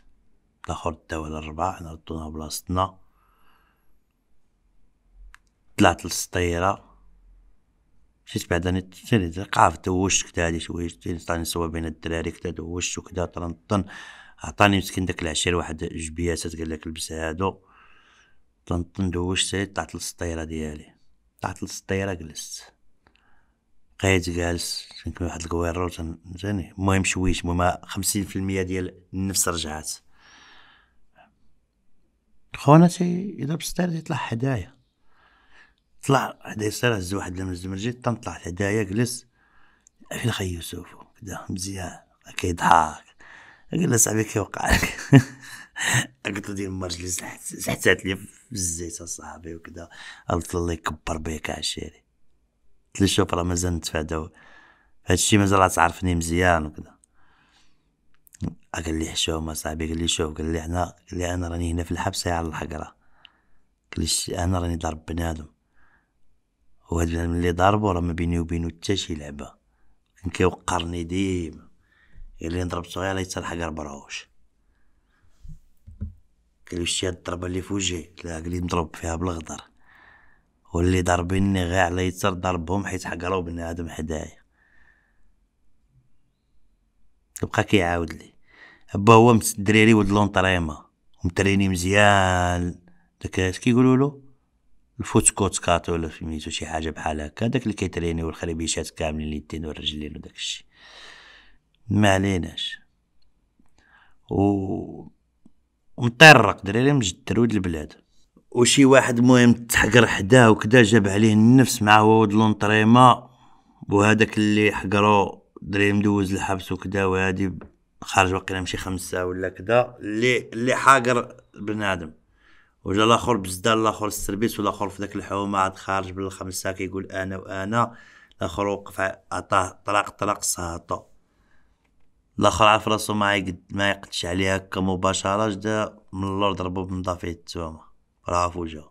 لاخر داوها على الربعه حنا ردونا بلاصتنا طلعت للسطيره مشيت بعدا تاني قاف دوشت كدا هادي شويش تاني صور بين الدراري كدا دوشت وكدا طرنطن عطاني مسكين داك العشير واحد جبياسات قال لك لبس هادو طنطن دوشت طلعت للسطيره ديالي طلعت للسطيره جلست بقيت جالس كنكمل واحد الكويرو زاني المهم شويت المهم خمسين في المية ديال النفس رجعات خونا تي اذا بسطير تيطلع حدايا طلع هذا يسار هز واحد الزمرجي تنطلع حدايا جلس في الخي يوسف كدا مزيان كيضحك قال له صاحبي كيوقع لك قلت له ديما رجلي زحتات لي في الزيت صاحبي وكذا قلت الله يكبر بيك عشيري قلت له شوف راه مازال نتفاداو هادشي مازال تعرفني مزيان وكذا قال لي حشومة صاحبي قال لي شوف قال لي حنا قال لي انا راني هنا في الحبسة على الحقرة قال لي انا راني ضرب بنادم وهاد الفهم اللي ضربو راه ما بيني وبينو حتى شي لعبه كان كيوقرني ديما اللي نضرب صغير يتسلحق ربراوش قالو شتي هاد الضربه اللي في وجهي لا قال لي مضروب فيها بالغدر واللي ضاربيني غير على يتر ضربهم حيت حقرو بني ادم حدايا بقى كيعاود لي با هو مسد الدراري ولد لونطريما ومتريني مزيان داك اش كيقولوا له الفوت سكوت ولا سميتو شي حاجه بحال هكا داك اللي كيتريني والخريبيشات كاملين اليدين والرجلين وداك الشيء ما عليناش و مطرق دراري مجدر ود البلاد وشي واحد مهم تحقر حداه وكذا جاب عليه النفس مع هو ود لونطريما وهذاك اللي حقرو دري مدوز الحبس وكذا وهادي خارج وقيله مشي خمسة ولا كدا اللي اللي حاقر بنادم وجا الاخر بزدان الاخر السربيس والاخر في ذاك الحومه عاد خارج بالخمسه كيقول انا وانا الاخر وقف عطاه طلاق طلاق ساطو الاخر عرف راسو ما يقد ما يقدش عليه هكا مباشره جدا من اللور ضربو بمضافيه التومه راه في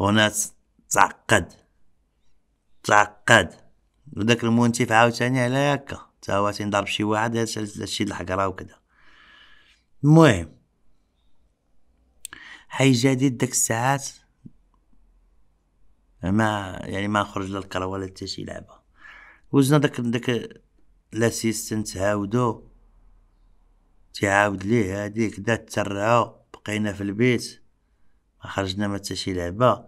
هنا تعقد تعقد وداك المنتف عاوتاني على هكا تا هو تنضرب شي واحد هادشي الحقره وكذا المهم جديد داك الساعات ما يعني ما خرج لا الكره ولا حتى شي لعبه وزنا داك داك لاسيستنت تعاودو تعاود ليه هذيك دات ترعو بقينا في البيت ما خرجنا ما حتى شي لعبه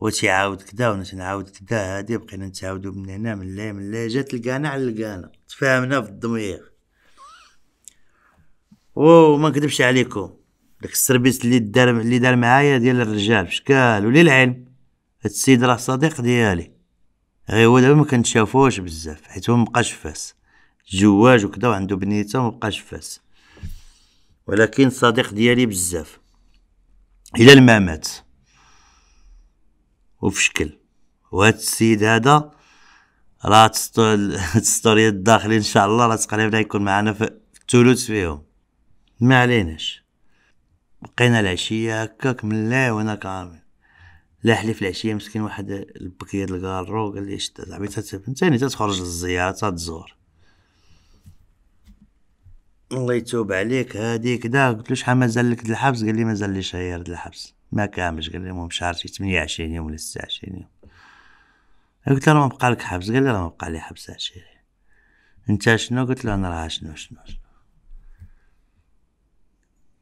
و تيعاود كدا و تنعاود كدا هادي بقينا نتعاودو من هنا من لا من لا جات لقانا على لقانا تفاهمنا في الضمير ما نكذبش عليكم داك السيرفيس اللي دار اللي دار معايا ديال الرجال بشكال وللعلم هاد السيد راه صديق ديالي غير هو دابا ما كنتشافوش بزاف حيت هو مبقاش فاس جواج وكدا وعندو بنيته ومبقاش فاس ولكن صديق ديالي بزاف الى الممات وفي شكل وهاد السيد هذا راه تستوري الداخلي ان شاء الله راه تقريبا يكون معنا في الثلث فيهم ما عليناش بقينا العشية هكاك لا وانا كامل لا حلف العشية مسكين واحد البكية الكارو قال لي شتا زعما تاني تتخرج للزيارة تتزور الله يتوب عليك هاديك دا قلت له شحال مازال لك الحبس قال لي مازال لي د الحبس ما كاملش قال لي المهم شهر شي 28 يوم ولا 26 يوم قلت له ما بقى لك حبس قال لي راه ما بقى لي حبس عشيري انت شنو قلت له انا راه شنو شنو, شنو.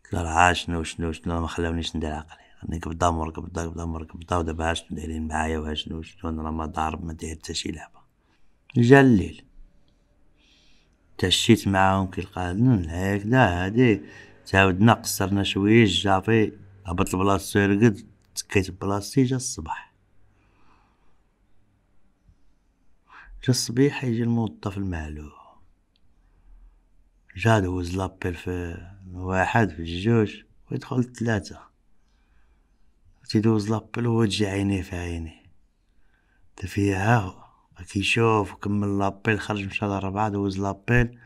قلت له راه شنو شنو شنو ما خلاونيش ندير عقلي راني قبضة مرقبضة قبضة قبضة مرقبضة ودابا ها شنو دايرين معايا وها شنو شنو انا ما ضارب ما داير حتى شي لعبة جا الليل تشيت معاهم كي لقى هاكدا هادي تعاودنا قصرنا شويش جافي هبط لبلاصتو يرقد تكيت بلاصتي جا الصباح جا الصبيح يجي الموظف المعلوم جا دوز لابيل في واحد في الجوج ويدخل ثلاثة تيدوز لابل وهو تجي عينيه في عيني تا فيها هو كيشوف وكمل لابيل خرج مشى لربعة دوز لابيل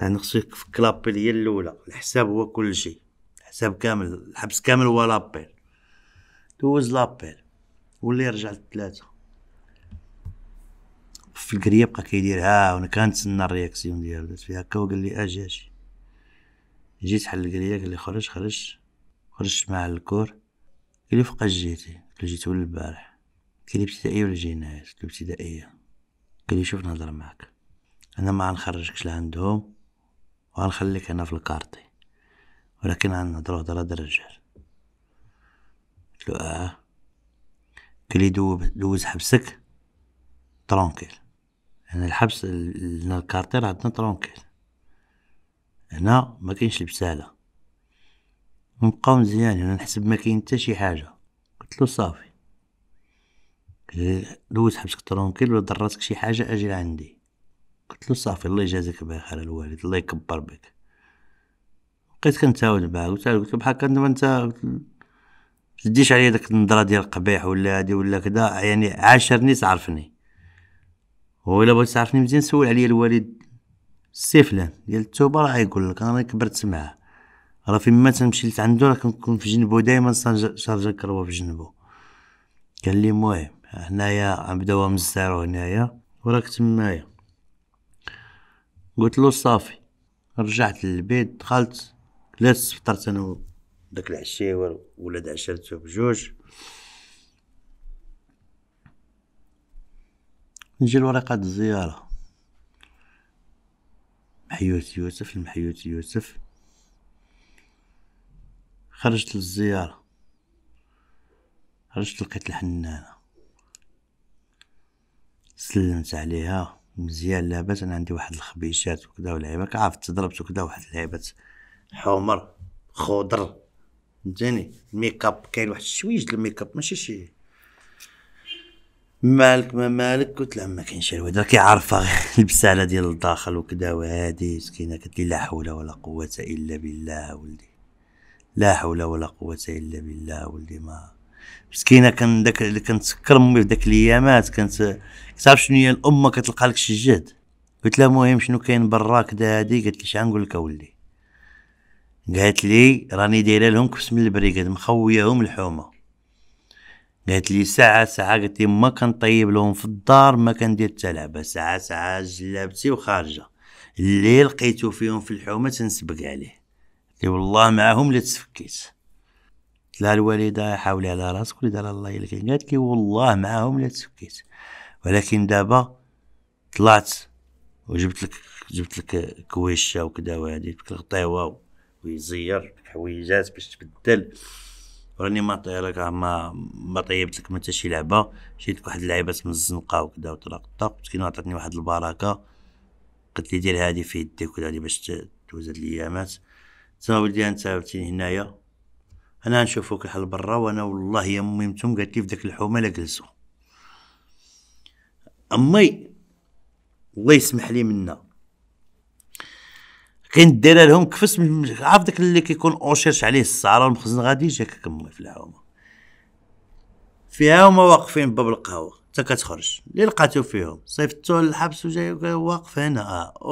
يعني خصو يفك لابيل هي الاولى الحساب هو كل شيء الحساب كامل الحبس كامل هو لابيل دوز لابيل واللي رجع للثلاثة في القريه بقى كيدير ها وانا كنتسنى الرياكسيون ديالو درت فيها هكا وقال لي اجي اجي جيت حل ليا قال لي خرج خرج خرجت مع الكور قال لي فوقاش جيتي قلت له جيت ولا البارح قال لي ابتدائيه ولا جينايه قلت له ابتدائيه قال لي شوف نهضر معاك انا ما غنخرجكش لعندهم وغنخليك هنا في الكارطي ولكن غنهضرو هضره الرجال قلت له اه قال لي دوب دوز حبسك ترونكيل انا يعني لنا الحبس راه عندنا ترونكيل هنا ما كاينش البساله نبقاو مزيان هنا نحسب ما كاين حتى شي حاجه قلت له صافي دوز حبسك ترونكيل ولا ضراتك شي حاجه اجي عندي قلت له صافي الله يجازيك بخير الوالد الله يكبر بك بقيت كنتعاود معاه قلت له بحال كندم انت تديش عليا داك النظره ديال القبيح ولا هادي ولا كدا يعني عاشرني تعرفني و الا بغيت تعرفني مزيان سول عليا الوالد سي فلان ديال التوبه راه يقول لك انا كبرت معاه راه فين ما تمشي لعندو راه كنكون في جنبو دائما شارجا كروا في جنبو قال لي المهم هنايا بداو من الزيرو هنايا وراك تمايا قلت له صافي رجعت للبيت دخلت جلست فطرت انا داك العشية ولاد عشرته بجوج نجي لورقة الزيارة محيوت يوسف المحيوت يوسف خرجت للزيارة خرجت لقيت الحنانة سلمت عليها مزيان لاباس انا عندي واحد الخبيشات وكذا ولعيبات عارف تضربت وكذا واحد لعيبات حمر خضر فهمتيني ميكاب اب كاين واحد الشويج الميك اب ماشي شي مالك ما مالك قلت لها ما كاينش الواد راكي عارفه البساله ديال الداخل وكذا وهادي مسكينه قالت لي لا حول ولا قوه الا بالله ولدي لا حول ولا قوه الا بالله ولدي ما مسكينه كان داك اللي تسكر امي في داك الايامات كانت كتعرف شنو هي الام كتلقى لك شي جهد قلت لها المهم شنو كاين برا كدا هادي قالت لي شحال نقول لك اولدي قالت لي راني دايره لهم كبس من البريكاد مخوياهم الحومه قالت لي ساعة ساعة قالت لي ما طيب لهم في الدار ما كندير حتى لعبة ساعة ساعة جلابتي وخارجة اللي لقيتو فيهم في الحومة تنسبق عليه قالت لي والله معاهم لا تسفكيت قلت لها الوالدة حاولي على راسك ولد على الله يلقين قالت لي والله معاهم لا تسفكيت ولكن دابا طلعت وجبت لك جبت لك كويشه وكذا وهذه الغطيوه ويزير حويجات باش تبدل راني ما طيرك ما ما طيبت لك حتى شي لعبه شريت واحد اللعيبات من الزنقه وكذا الطاق مسكين عطاتني واحد البركه قلت لي دير هادي في يديك ولا باش تدوز هاد الايامات تما ولدي انت عاوتاني هنايا انا نشوفوك الحل برا وانا والله يا امي متوم قالت لي في داك الحومه لا جلسوا امي الله يسمح لي منا كاين دير لهم كفس عارف داك اللي كيكون اوشيرش عليه السعره والمخزن غادي يجيك كمي في العومه فيها هما واقفين باب القهوه حتى كتخرج اللي لقاتو فيهم صيفطو للحبس وجاي واقف هنا اه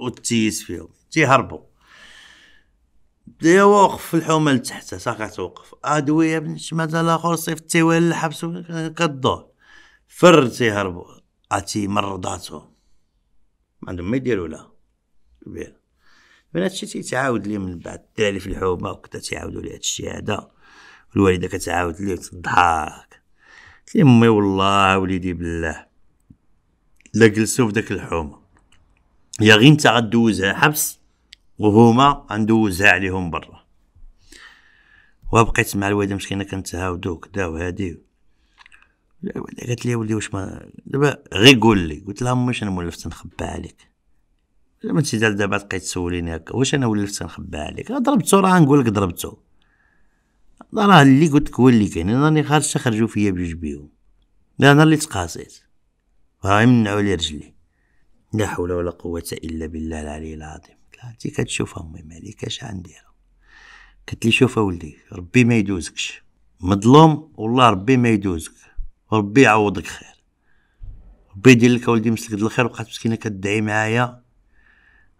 وتيس فيهم تيهربوا ديو واقف في الحومه لتحت صافي توقف ادويه بن شماتا الاخر صيفطتيه للحبس كدور فر تيهربوا عرفتي مرضاتهم ما عندهم ما يديروا لا كبير فين هادشي تيتعاود ليه من بعد الدراري في الحومه وكدا تيعاودوا لي هادشي هذا والوالده كتعاود ليه تضحك قلت لي امي والله وليدي بالله لا جلسوا في داك الحومه يا غير انت غدوزها حبس وهما غندوزها عليهم برا وبقيت مع الوالده مسكينه كنتهاودو كدا وهادي قالت لي ولدي واش ما دابا غير قول لي قلت لها امي شنو مولف تنخبى عليك ما انت دابا تبقي تسوليني هكا واش انا ولفت نخبى عليك ضربتو راه نقول لك ضربتو راه اللي قلت لك هو اللي كاين انا راني خارج تخرجوا فيا بجوج بيهم لا انا اللي تقاصيت راه يمنعوا لي رجلي لا حول ولا قوة إلا بالله العلي العظيم انتي كتشوف أمي مالك اش غندير قلت لي شوف أولدي ربي ما يدوزكش مظلوم والله ربي ما يدوزك ربي يعوضك خير ربي يدير لك أولدي مسلك الخير وبقات مسكينة كدعي معايا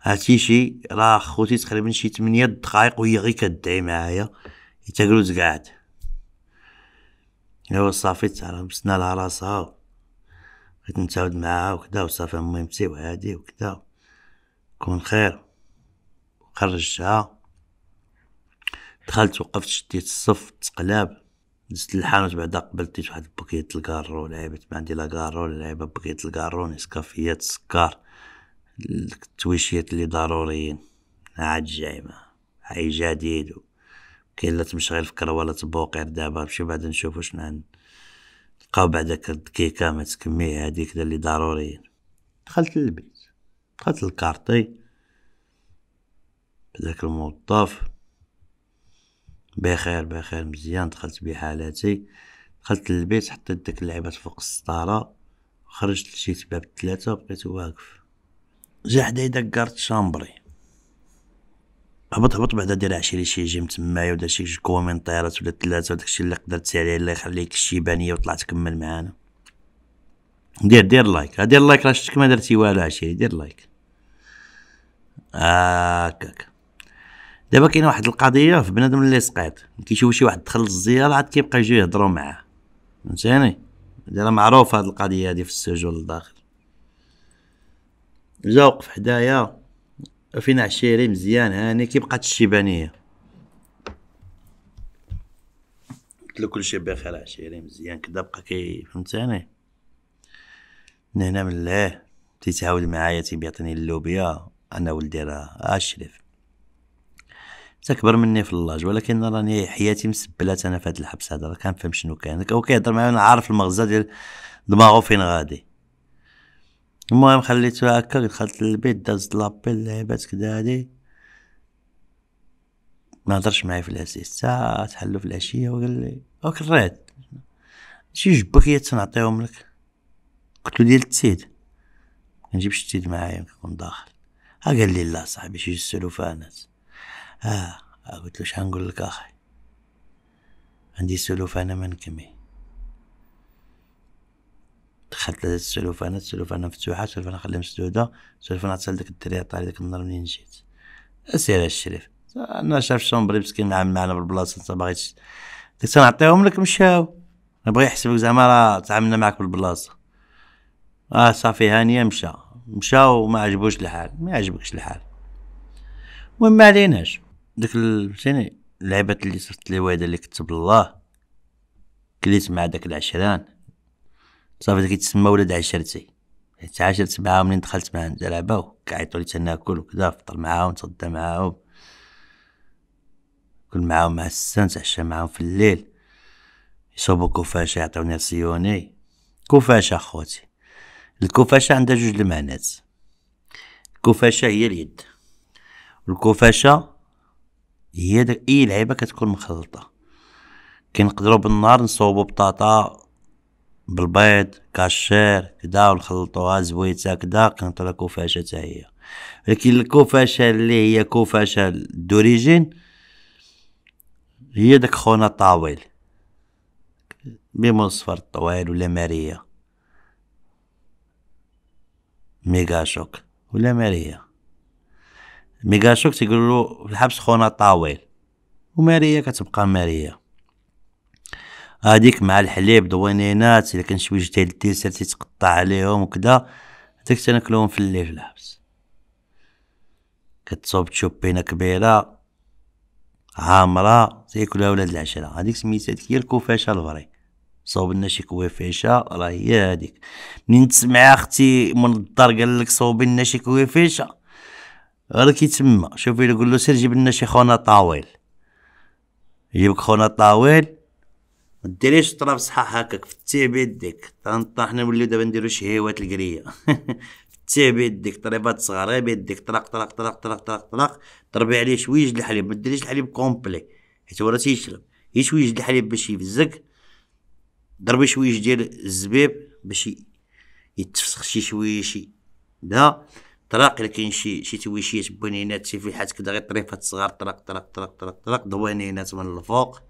هاتيشي راه خوتي تقريبا شي 8 دقائق وهي غير كدعي معايا تاكلو تقعد ايوا صافي تعربسنا لها راسها بغيت نتعاود معاها وكدا وصافي تسيب وهادي وكدا كون خير خرجتها دخلت وقفت شديت الصف تقلاب دزت للحانوت بعدا قبلت واحد بوكيت الكارو لعبت ما عندي لا كارو لعبه بوكيت الكارو نسكافيات السكر التويشيات اللي ضروريين عاد جاي ما اي جديد كاين لا تمشغل في ولا تبوقير دابا نمشي بعد نشوفو شنو نلقاو تلقاو بعداك كيكه ما تكميه هذيك اللي ضروريين دخلت للبيت دخلت للكارطي بداك الموظف بخير بخير مزيان دخلت بحالاتي دخلت للبيت حطيت داك اللعبات فوق السطاره خرجت لشيت باب ثلاثة بقيت واقف جا حدا يدقر تشامبري هبط هبط بعدا دير عشيري شي جيم تمايا ودار شي جوج طيرات ولا تلاتة وداكشي اللي قدرت عليه الله يخليك الشيبانيه وطلع تكمل معانا دير دير لايك ها دير لايك راه شفتك ما درتي والو عشيري دير لايك هاكاك آه دابا كاينه واحد القضيه في بنادم اللي سقيط كيشوف شي واحد دخل للزياره عاد كيبقى يجيو يهضرو معاه فهمتيني راه معروفة هاد القضيه هادي في السجون الداخل جا وقف حدايا فين عشيري مزيان هاني كيبقى الشيبانيه قلت له كلشي بخير عشيري مزيان كدا بقى كي فهمتاني من هنا من له تيتعاود معايا تيبيعطيني اللوبيا انا ولدي راه اشرف تكبر مني في اللاج ولكن راني حياتي مسبلات انا في هاد الحبس هذا راه كنفهم شنو كان هو كيهضر معايا انا عارف المغزى ديال دماغو فين غادي المهم خليتها هكا دخلت للبيت دازت لابيل لعبات كدا هادي ما هضرش معايا في العشية تا تحلو في العشيه وقال لي و كريت شي جبكيات تنعطيهم لك قلت له ديال التيد منجيبش التيد معايا كنكون داخل ها قال لي لا صاحبي شي سلوفانات ها آه. قلت له شحال نقول لك اخي عندي سلوفانه ما دخلت لها السلوفانات السلوفانة مفتوحة سلوفانة خليها مسدودة سلوفانة عطسها لداك الدري عطاها داك النهار منين جيت السير الشريف انا شاف الشومبري مسكين نعم معنا بالبلاصة انت باغي قلت نعطيهم لك مشاو نبغي يحسبك زعما راه تعاملنا معاك بالبلاصة اه صافي هانية مشى مشى وما عجبوش الحال ما عجبكش الحال المهم ما عليناش ديك فهمتيني اللعبات اللي صرت لي وايده اللي كتب الله كليت مع داك العشران صافي كيتسمى ولاد عشرتي حيت عاشرت معاهم منين دخلت معاهم الزلعبه وكيعيطوا لي تناكل وكذا فطر معاهم تصدى معاهم كل معاهم مع السن تعشى معاهم في الليل يصوبوا كوفاشة يعطيوني الصيوني كوفاشة خوتي الكوفاشة عندها جوج المعنات الكوفاشة هي اليد والكوفاشة هي داك اي لعيبة كتكون مخلطة كنقدرو بالنار نصوبو بطاطا بالبيض كاشير كدا ونخلطوها زويته كدا كنطلع كوفاشه حتى هي لكن الكوفاشه اللي هي كوفاشه دوريجين هي داك خونا طاويل بيمون الصفر الطويل ولا ماريا ميغا شوك ولا ماريا ميغا شوك تيقولو في الحبس خونا طاويل وماريا كتبقى ماريا هذيك مع الحليب دوينينات الا كان شويه ديال الديسير تيتقطع عليهم وكذا هذاك تناكلوهم في الليل في الحبس كتصوب تشوبينه كبيره عامره تاكلها ولاد العشره هذيك سميتها هذيك هي الكوفاشه الفري صوب لنا شي كويفيشه راه هي هذيك منين تسمع اختي من الدار قال لك صوب لنا شي كويفيشه كي تما شوفي قول له سير جيب لنا شي خونا طاويل يجيبك خونا طاويل ديريش الطرف صحاح هكاك في ديك يديك حنا نوليو دابا نديرو شي هوايات القريه تابع ديك طريبات صغار غير بيديك طرق طرق طرق طرق طرق طرق ضربي عليه شويج الحليب ما ديريش الحليب كومبلي حيت هو راه تيشرب غير شويج الحليب باش يبزك ضربي شويه ديال الزبيب باش يتفسخ شي شويشي دا طرق الا كاين شي شي تويشيات بنينات شي فيحات كدا غير طريفات صغار طرق طرق طرق طرق طرق دوانينات من الفوق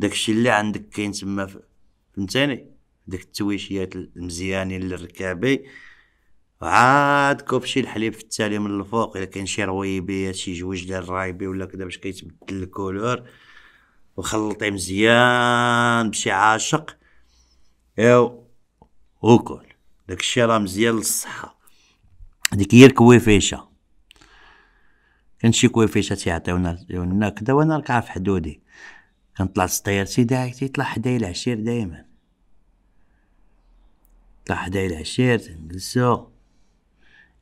داكشي اللي عندك كاين تما فهمتاني داك التويشيات المزيانين للركابي عاد كوب شي الحليب في التالي من الفوق الا كاين شي رويبيات شي جوج ديال الرايبي ولا كذا باش كيتبدل الكولور وخلطي مزيان بشي عاشق ايوا وكل داكشي راه مزيان للصحه هذيك هي الكويفيشه كان شي كويفيشه تيعطيونا لنا كدا وانا راك عارف حدودي كنطلع سطيرتي داك تيطلع حداي العشير دايما طلع حداي العشير نجلسو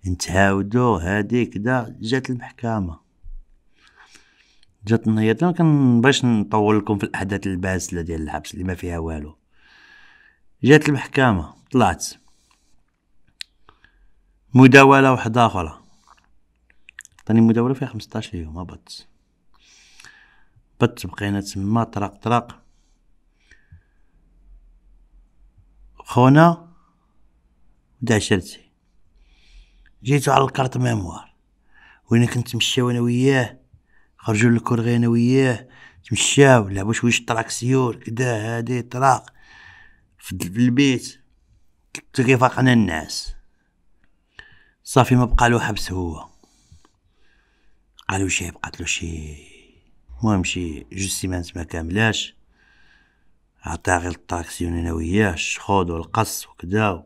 نتعاودو هادي كدا جات المحكمة جات نهيط كان باش نطول لكم في الاحداث الباسلة ديال الحبس اللي ما فيها والو جات المحكمة طلعت مداولة وحدة أخرى عطاني مداولة فيها خمسطاش يوم هبطت هبطت بقينا تما طراق طراق خونا ود عشرتي جيتو على الكارت ميموار وين كنت مشاو انا وياه خرجوا للكورغي انا وياه تمشاو لعبوا شويه سيور كدا هادي طراق في البيت كنت فاقنا الناس صافي ما بقالو حبس هو قالو شي بقاتلو شي المهم شي جوج سيمانات ما كاملاش عطا غير الطاكسي انا وياه الشخوض والقص وكدا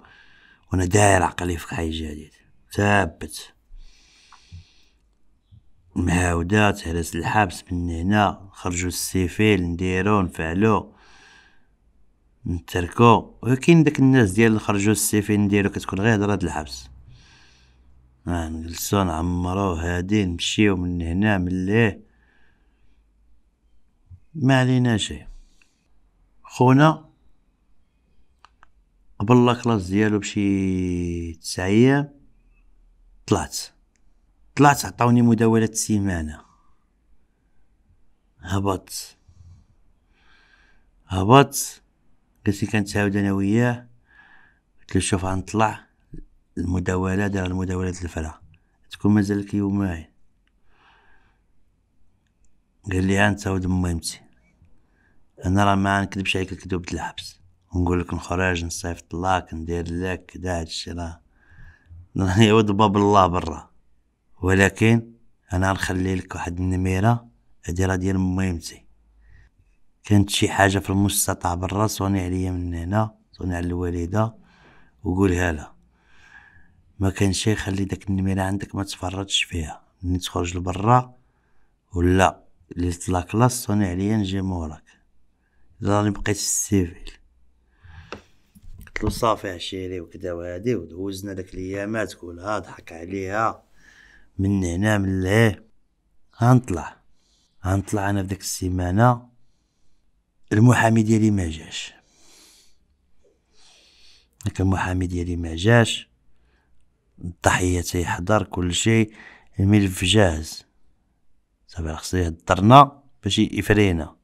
وانا داير عقلي في حي جديد ثابت مهاودات تهرس الحبس من هنا خرجوا السيفيل نديرو نفعلو نتركو ولكن داك الناس ديال خرجوا السيفيل نديرو كتكون غير هضرة الحبس آه نجلسو نعمرو هادي نمشيو من هنا من ليه ما علينا شيء خونا قبل لا كلاس ديالو بشي تسع ايام طلعت طلعت عطاوني مداولة سيمانة هبط هبط قلت لي كنتعاود انا وياه قلت له شوف غنطلع المداولة دار المداولة الفرع تكون مازال لك يومين قال لي انت ود ميمتي انا راه ما نكذبش عليك الكذوب الحبس ونقول لك نخرج نصيفط لك ندير لك كدا هادشي راه راني ود باب الله برا ولكن انا نخلي لك واحد النميره هادي راه ديال ميمتي كانت شي حاجه في المستطاع برا صوني عليا من هنا صوني على الوالده وقولها لها ما كان شي خلي داك النميره عندك ما تفرطش فيها ملي تخرج لبرا ولا لي لا كلاس صوني عليا نجي موراك راني بقيت في السيفيل قلتلو صافي عشيري وكدا وهادي ودوزنا داك الايامات كلها ضحك عليها من هنا من لهيه غنطلع غنطلع انا في ديك السيمانه المحامي ديالي ما جاش داك المحامي ديالي ما جاش الضحيه تيحضر كل شيء الملف جاهز صافي خصو يهضرنا باش يفرينا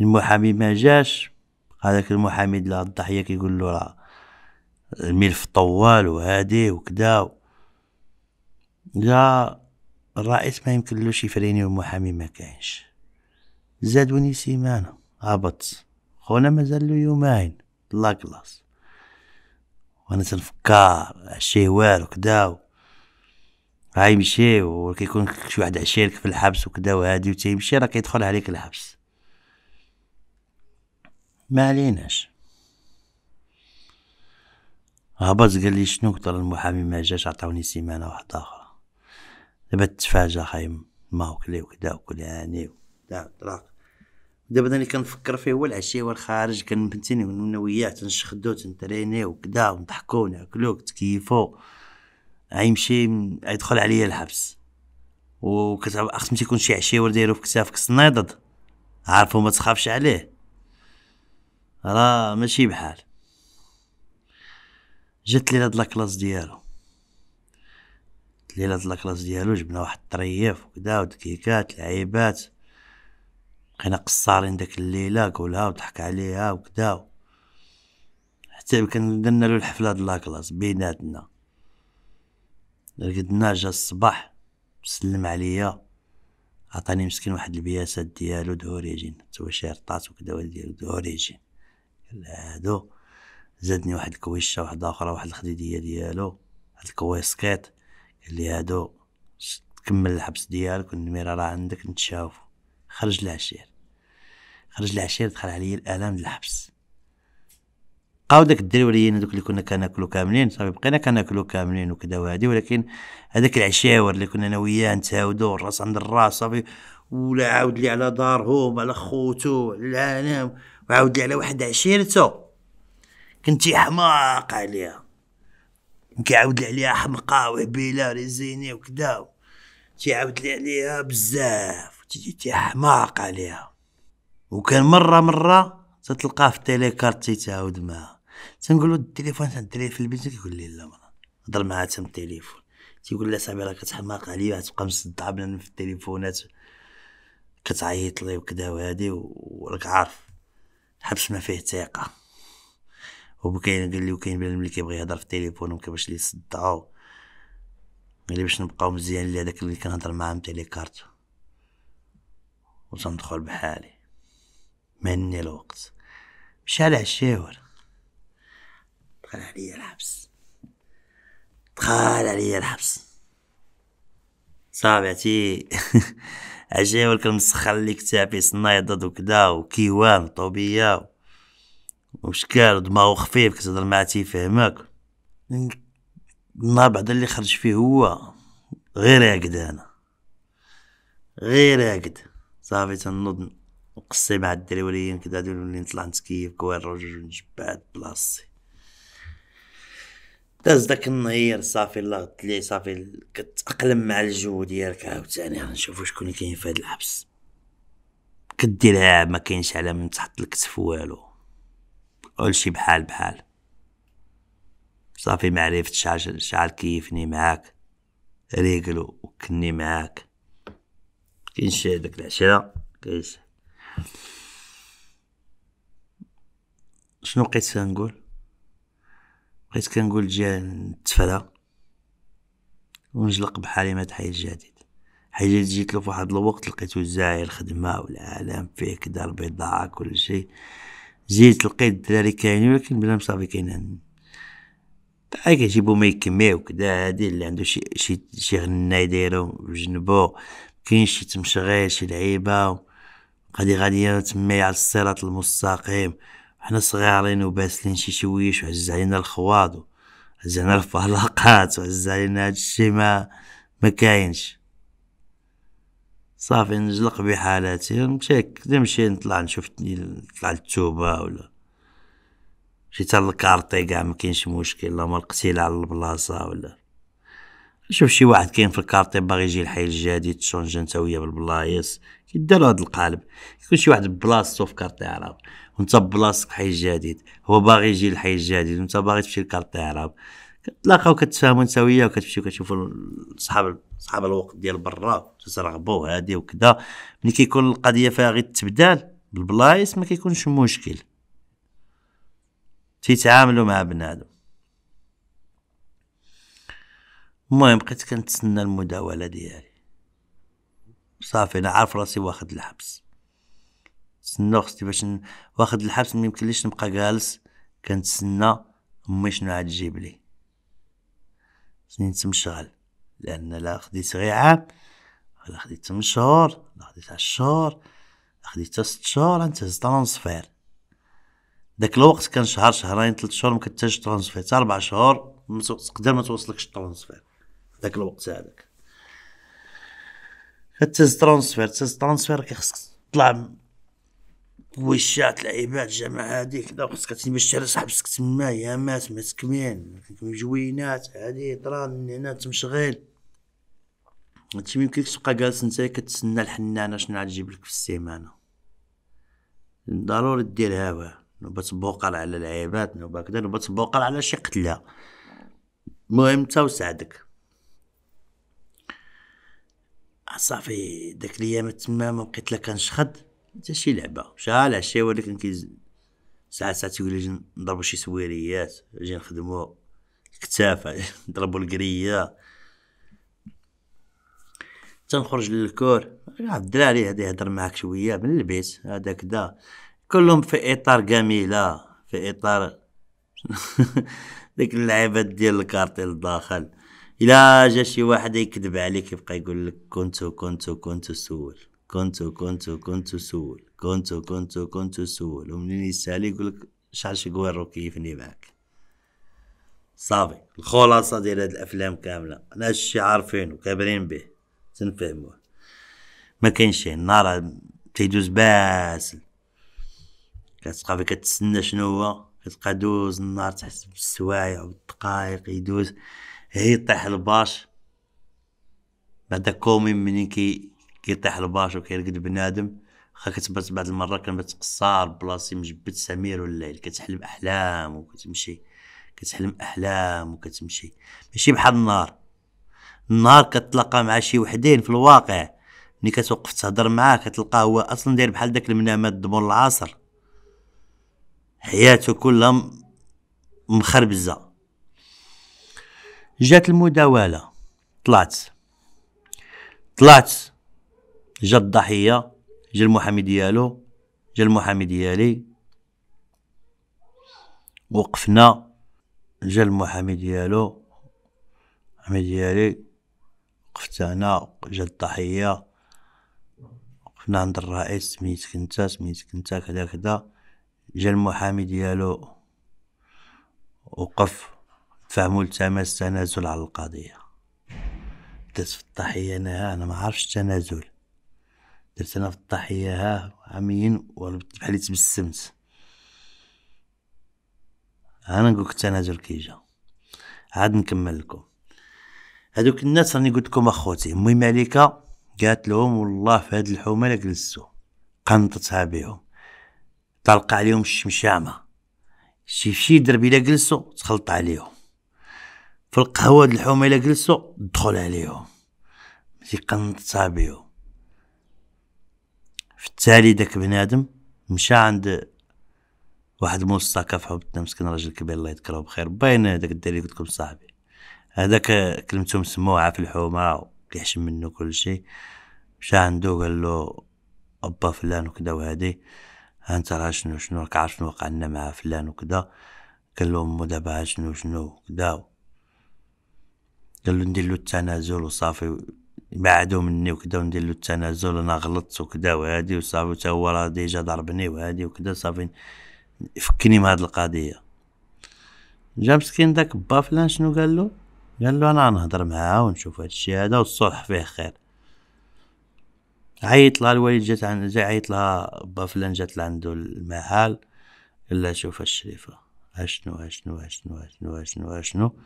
المحامي ما جاش هذاك المحامي ديال الضحيه كيقول له راه الملف طوال وهادي وكدا جا الرئيس ما يمكنلوش يفريني والمحامي ما كاينش زادوني سيمانة هبط خونا مازال له يومين لا كلاس وانا تنفكر عشيه والو كداو غيمشي وكيكون شي واحد عشيرك في الحبس وكذا وهادي وتيمشي راه كيدخل عليك الحبس ما عليناش هبط قال لي شنو قلت المحامي ما جاش عطاوني سيمانه واحده اخرى دابا تفاجا خايم ما وكلي وكذا وكل يعني وكدا دابا انا كنفكر فيه هو العشيه والخارج كنبنتيني من وياه تنشخدو تنتريني وكذا ونضحكو ناكلو تكيفو غيمشي يدخل عليا الحبس وكتعرف خصني تيكون شي عشيور دايرو في كتافك سنيضد عارفو ما تخافش عليه راه ماشي بحال جات ليلة لاكلاس ديالو ليلة لاكلاس ديالو جبنا واحد الطريف وكدا ودكيكات لعيبات بقينا قصارين داك الليلة قولها وضحك عليها وكدا حتى كان درنا له الحفلة هاد لاكلاس بيناتنا رقدنا جا الصباح سلم عليا عطاني مسكين واحد البياسات ديالو دهوريجين تواشير طات وكدا ديالو دهوريجين هادو زادني واحد الكويشه واحده اخرى واحد الخديديه ديالو واحد الكويسكيت قال لي هادو تكمل الحبس ديالك والنميره راه عندك نتشافو خرج العشير خرج العشير دخل عليا الالم ديال الحبس بقاو داك الدروريين هذوك اللي كنا كناكلو كاملين صافي بقينا كناكلو كاملين وكذا وهادي ولكن هذاك العشاور اللي كنا انا وياه نتهاودو الراس عند الراس صافي ولا عاود لي على دارهم على خوتو على العالم وعاود لي على واحد عشيرتو كنتي حماق عليها كيعاود لي عليها حمقى وهبيله ريزيني وكذا تيعاود لي عليها بزاف تيجي حماق عليها وكان مره مره تتلقاه في التيليكارت تيتعاود معاه تنقول له التليفون تندري في البيت كيقول لي لا مرة هضر معاه تم التليفون تيقول لي صاحبي راه كتحماق عليا تبقى مصدع بنا في التليفونات كتعيط لي وكذا وهادي وراك عارف حبس ما فيه ثقه وبكاين قال لي وكاين بان ملي كيبغي يهضر في التليفون وكيفاش لي صدعو قال لي باش نبقاو مزيان لي هذاك اللي كنهضر معاه تيلي كارت وتندخل بحالي مني الوقت مشى على الشاور دخل عليا الحبس دخل عليا الحبس صافي عتي عجاي والكلم مسخر اللي كتافي صنايضد وكدا وكيوان طوبية وشكال ودماغو خفيف كتهضر معاه تيفهمك النهار بعدا اللي خرج فيه هو غير هاكدا انا غير هاكدا صافي تنوض نقصي مع الدريوليين كدا دول نطلع نتكيف كوار رجل نجبد بلاصتي داز داك النهير صافي الله طلي صافي كتأقلم مع الجو ديالك عاوتاني غنشوفو شكون كاين في هاد الحبس كديرها ما كاينش على من تحت الكتف والو كلشي بحال بحال صافي معرفت شحال شحال كيفني معاك ريقلو وكني معاك كاينش داك العشرة كاينش شنو بقيت نقول بقيت كنقول جا نتفرى ونجلق بحالي مات حي الجديد حي جيت جيت له فواحد الوقت لقيتو زاير الخدمة والعالم فيه كدا بيضاء كل شيء جيت لقيت الدراري كاينين ولكن بلا مصافي كاين بقى كيجيبو ما يكميو كدا هادي اللي عنده شي شي شي غناي دايرو جنبو كاين شي تمشغيل شي لعيبة غادي غادي تما على الصراط المستقيم حنا صغارين وباسلين شي شويش وعز علينا الخواض وعز علينا الفلاقات وعز علينا هادشي ما ما كاينش صافي نجلق بحالاتي نمشيك نمشي نطلع نشوف نطلع للتوبة ولا مشيت للكارطي كاع ما كاينش مشكل لا ما القتيلة على البلاصة ولا نشوف شي واحد كاين في الكارطي باغي يجي الحي الجديد تشونج انت وياه بالبلايص كيداروا هاد القالب كيكون شي واحد بلاصتو في كارطي عرب وانت بلاصتك حي الجديد هو باغي يجي الحي الجديد وانت باغي تمشي لكارت العرب كتلاقاو كتفاهموا انت وياه وكتمشيو كتشوفوا صحاب صحاب الوقت ديال برا تترغبوا هادي وكذا ملي كيكون القضيه فيها غير التبدال بالبلايص ما كيكونش مشكل تيتعاملوا مع بنادم المهم بقيت كنتسنى المداوله ديالي صافي انا عارف راسي واخد الحبس كنتسنى خصني باش واخد الحبس ميمكنليش نبقى جالس كنتسنى امي شنو عاد تجيب لي خصني نتمشغل لان لا خديت غير عام لا خديت تم شهور لا خديت عشر شهور خديت ست شهور انتهز ترونسفير داك الوقت كان شهر شهرين ثلاث شهور مكنتاش ترونسفير حتى اربع شهور تقدر ما توصلكش داك الوقت هذاك تهز ترونسفير تهز ترونسفير كيخصك تطلع وشات لعيبات جمع هذيك دوك سكتني باش تعرس صاحب سكت تما يا مات ما تكمين جوينات هادي طران من هنا تمشغل هادشي ميمكنكش تبقى جالس نتا كتسنى الحنانه شنو عاد تجيب لك في السيمانه ضروري دير هوا نوبة بوقر على العيبات نوبة كدا نوبة بوقر على شي قتلة المهم تا وسعدك صافي داك الايام تما ما بقيت لا كنشخد حتى شي لعبه شحال عشيه ولكن كي ساعات ساعات تيقول لي نضربو شي سويريات نجي نخدمو الكتاف نضربو القريه تنخرج للكور عبد الدراري هذا يهضر معاك شويه من البيت هذا كدا كلهم في اطار جميله في اطار ديك اللعيبات ديال الكارطي الداخل الا جا شي واحد يكذب عليك يبقى يقول لك كنت كنت كنت سول كنتو كنتو كنتو سول كنتو كنتو كنتو سول ومنين يسالي يقولك شحال شي كويرو كيفني معاك صافي الخلاصه ديال هاد الافلام كامله انا شي عارفين وكابرين به تنفهموه ما كاينش شي النار تيدوز باسل كتبقى كتسنى شنو هو كتبقى دوز النار تحس بالسوايع والدقائق يدوز هي طيح الباش بعدا كومي منين كي كيطيح الباش وكيرقد بنادم خا كتبات بعض المرات كنبات قصار بلاصي مجبد سمير والليل كتحلم أحلام وكتمشي كتحلم أحلام وكتمشي ماشي بحال النار النار كتلاقى مع شي وحدين في الواقع ملي كتوقف تهضر معاه كتلقاه هو اصلا داير بحال داك المنامات دمور العصر حياته كلها مخربزه جات المداوله طلعت طلعت جا الضحيه جا المحامي ديالو جا المحامي ديالي وقفنا جا المحامي ديالو المحامي ديالي وقفت انا جا الضحيه وقفنا عند الرئيس سميتك انت سميتك انت كدا كدا جا المحامي ديالو وقف فهموا التماس تنازل على القضيه بدات في الضحيه انا انا ما عرفتش التنازل درت انا في الضحيه ها عاميين وهربت بحال تبسمت انا نقولك حتى انا تركيجه عاد نكمل لكم هادوك الناس راني قلت لكم اخوتي امي مالكه قالت لهم والله في هاد الحومه لا جلستو قنطتها بيهم طلق عليهم الشمشامه شي شي درب الا جلسوا تخلط عليهم في القهوه الحومه الا جلسوا دخل عليهم شي قنطتها بيهم في التالي داك بنادم مشى عند واحد موسى في حبتنا مسكين راجل كبير الله يذكره بخير باين داك الدري قلت لكم صاحبي هذاك كلمته مسموعه في الحومه وكيحشم منه كل شيء مشى عنده قال له ابا فلان وكذا وهادي انت راه شنو شنو راك عارف شنو وقع لنا مع فلان وكذا قال له امو دابا شنو شنو وكذا قال له ندير له التنازل وصافي بعدو مني وكدا وندير له التنازل انا غلطت وكدا وهادي وصافي تا هو راه ديجا ضربني وهادي وكدا صافي فكني من هاد القضيه جا مسكين داك با فلان شنو قال له قال له انا نهضر معاه ونشوف هادشي هذا والصلح فيه خير عيط لها الوالد جات عند جا عيط لها با فلان جات لعندو المحل قال لها شوف الشريفه اشنو اشنو اشنو اشنو اشنو اشنو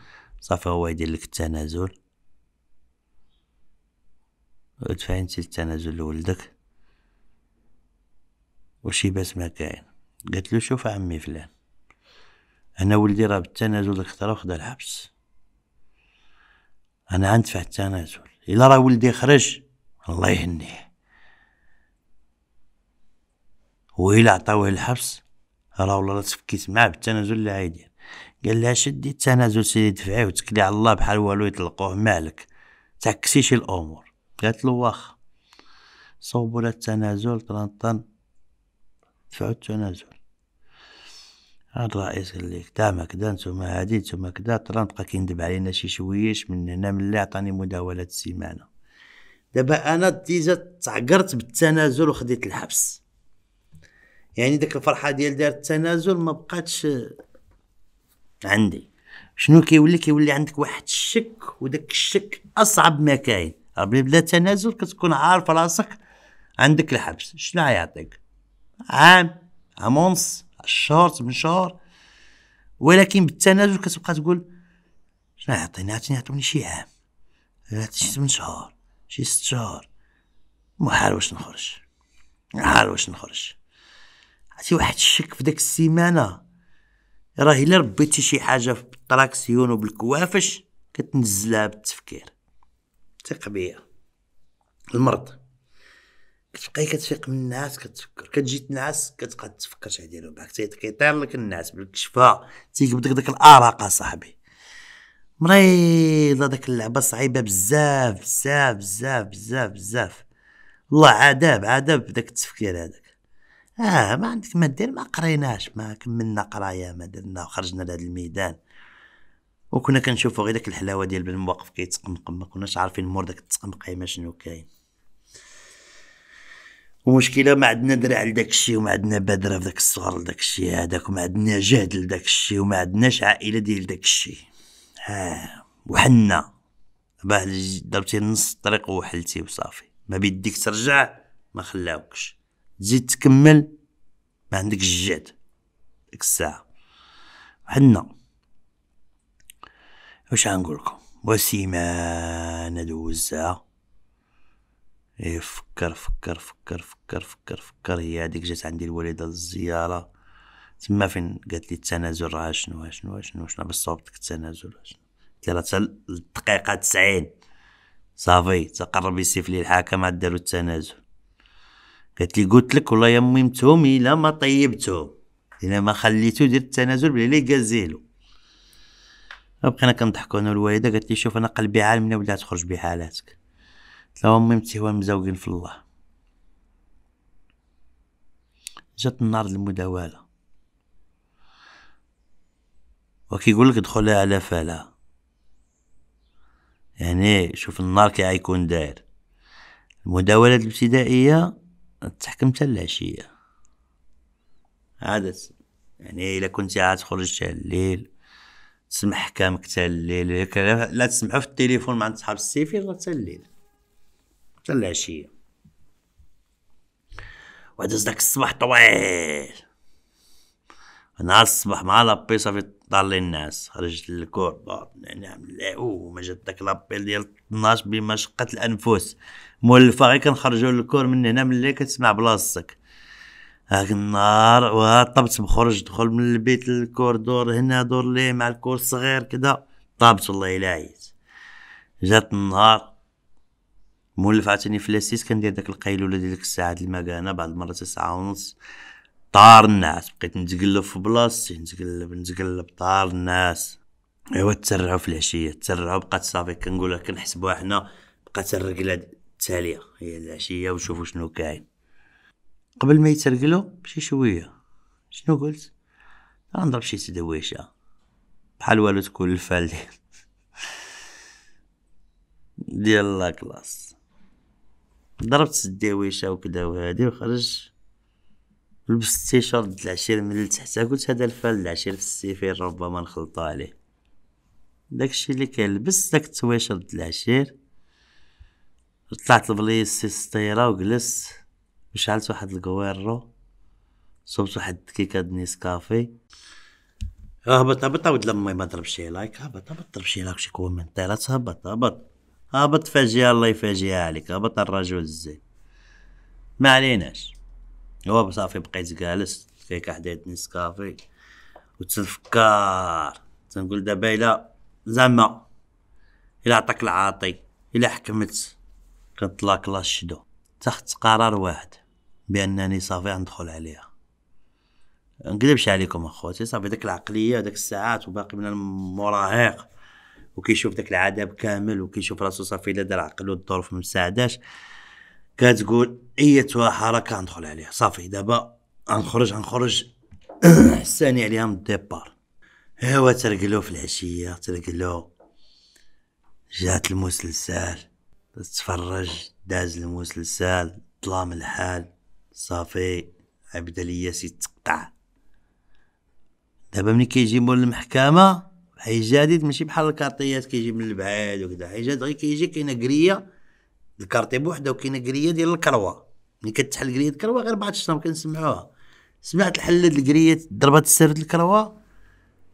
صافي هو يدير لك التنازل عود فهمتي التنازل لولدك وشي باس ما كاين قالت له شوف عمي فلان انا ولدي راه بالتنازل ديك الخطره وخدا الحبس انا غندفع التنازل الا راه ولدي خرج الله يهنيه وإلا عطاوه الحبس راه والله تفكيت معاه بالتنازل اللي عايدين قال لها شدي التنازل سيدي دفعيه وتكلي على الله بحال والو يطلقوه مالك تعكسيش الامور كانت له واخا صوبوا له التنازل طلنطن دفعوا التنازل هاد الرئيس قال لي كدا ما كدا نتوما هادي نتوما كدا طران بقى كيندب علينا شي شويش من هنا من اللي عطاني مداولة السيمانة دابا انا ديجا تعقرت بالتنازل وخديت الحبس يعني ديك الفرحة ديال دار التنازل ما بقاتش عندي شنو كيولي كيولي عندك واحد الشك وداك الشك اصعب ما كاين بلا تنازل كتكون عارف راسك عندك الحبس شنو يعطيك عام عام ونص شهر من شهور ولكن بالتنازل كتبقى تقول شنو يعطيني عطيني عطوني شي عام شي من شهور شي ست شهور محال واش نخرج محال واش نخرج عرفتي واحد الشك في داك السيمانه راه الا ربيتي شي حاجه بالطراكسيون وبالكوافش كتنزلها بالتفكير ثق بيا المرض كتبقاي كتفيق من النعاس كتفكر كتجي تنعس كتبقى تفكر شحال ديالو معاك تيطير لك النعاس بالكشفه تيقبضك داك الاراقه صاحبي مريض هذاك اللعبه صعيبه بزاف بزاف بزاف بزاف بزاف والله عذاب عذاب بداك التفكير هذاك اه ما عندك ما دير ما قريناش ما كملنا قرايه ما درنا وخرجنا لهذا الميدان وكنا كنشوفوا غير داك الحلاوه ديال المواقف كيتقمقم ما كناش عارفين مور داك التقمقيمه شنو كاين ومشكله ما عندنا درع لداك الشيء وما عندنا بدره في داك الصغر لداك الشيء هذاك وما عندنا جهد لداك الشيء وما عندناش عائله ديال داك الشيء ها وحنا باه ضربتي نص الطريق وحلتي وصافي ما بيديك ترجع ما خلاوكش تزيد تكمل ما عندكش الجهد ديك الساعه حنا واش غنقولكم وسيما ندوزها إيه فكر فكر فكر فكر فكر هي هذيك جات عندي الوالده للزياره تما فين قالت لي التنازل راه شنو شنو شنو شنو بالصوبتك التنازل شنو قلت لها الدقيقه 90 صافي تقرب يسيف لي الحاكم عاد داروا التنازل قالت لي قلت لك والله يا امي متهم الا ما طيبتهم الا ما خليتو يدير التنازل بلا لي قازيلو بقينا كنضحكو انا والوالده قالت لي شوف انا قلبي من ولا تخرج بحالاتك قلت لها امي هو مزوقين في الله جات النار المداوله وكيقول لك دخلها على فلا يعني شوف النار كي غيكون داير المداولة الابتدائيه تحكم حتى العشيه عادة يعني الا كنتي عاد خرجتي الليل تسمع حكامك حتى الليل لا تسمحوا في التليفون مع صحاب السيفي غير حتى الليل حتى العشيه ودوز داك الصباح طويل نهار الصباح مع صافي طال لي الناس خرجت للكور نعم او ما جات داك لابي ديال 12 بمشقة الانفس مولفة غير كنخرجوا للكور من هنا ملي كتسمع بلاصتك هاك النهار وطبت بخرج دخل من البيت للكوردور هنا دور ليه مع الكور الصغير كدا طابت الله الا عييت جات النهار مولف عاوتاني في لاسيس كندير داك القيلوله ديال ديك الساعه ديال المكانه مرة المرات ساعه ونص طار الناس بقيت نتقلب في بلاصتي نتقلب نتقلب طار الناس ايوا تسرعوا في العشيه تسرعوا بقات صافي كنقولها كنحسبوها حنا بقات الرجله التاليه هي العشيه وشوفوا شنو كاين قبل ما يترقلو بشي شوية شنو قلت غنضرب شي تدويشة بحال والو تكون الفال ديال لا كلاس ضربت الدويشة وكدا وهادي وخرج لبست التيشيرت د العشير من التحت قلت هذا الفال العشير في السيفير ربما نخلطو عليه داكشي اللي كنلبس داك التويشر د العشير طلعت لبليص السطيرة وجلست وشعلت واحد الكويرو صبت واحد كيكه كافي آه، هبط هبط عاود لامي ما شي لايك هبط هبط ضرب شي لايك شي كوم من هبط هبط هبط فاجئ الله يفاجئ عليك هبط الرجل الزين ما عليناش هو صافي بقيت جالس كيكه حدايت كافي وتفكر تنقول دابا الا زعما الا عطاك العاطي الا حكمت كنطلع كلاش شدو قرار واحد بانني صافي غندخل عليها نكذبش عليكم اخوتي صافي داك العقليه داك الساعات وباقي من المراهق وكيشوف داك العذاب كامل وكيشوف راسو صافي الا دار عقلو الظروف ما مساعداش كتقول ايتها حركه غندخل عليها صافي دابا غنخرج غنخرج حساني عليها من الديبار هو ترقلو في العشيه ترقلو جات المسلسل تتفرج داز المسلسل ظلام الحال صافي عبد سي تقطع دابا ملي كيجي مول المحكمه حي جديد ماشي بحال الكارطيات كيجي من البعاد وكذا حي جديد غير كيجي كاينه كريه الكارطي بوحده وكاينه كريه ديال الكروه ملي كتحل كريه الكروه غير بعد الشهر كنسمعوها سمعت الحله الكريه ضربات السرد الكروه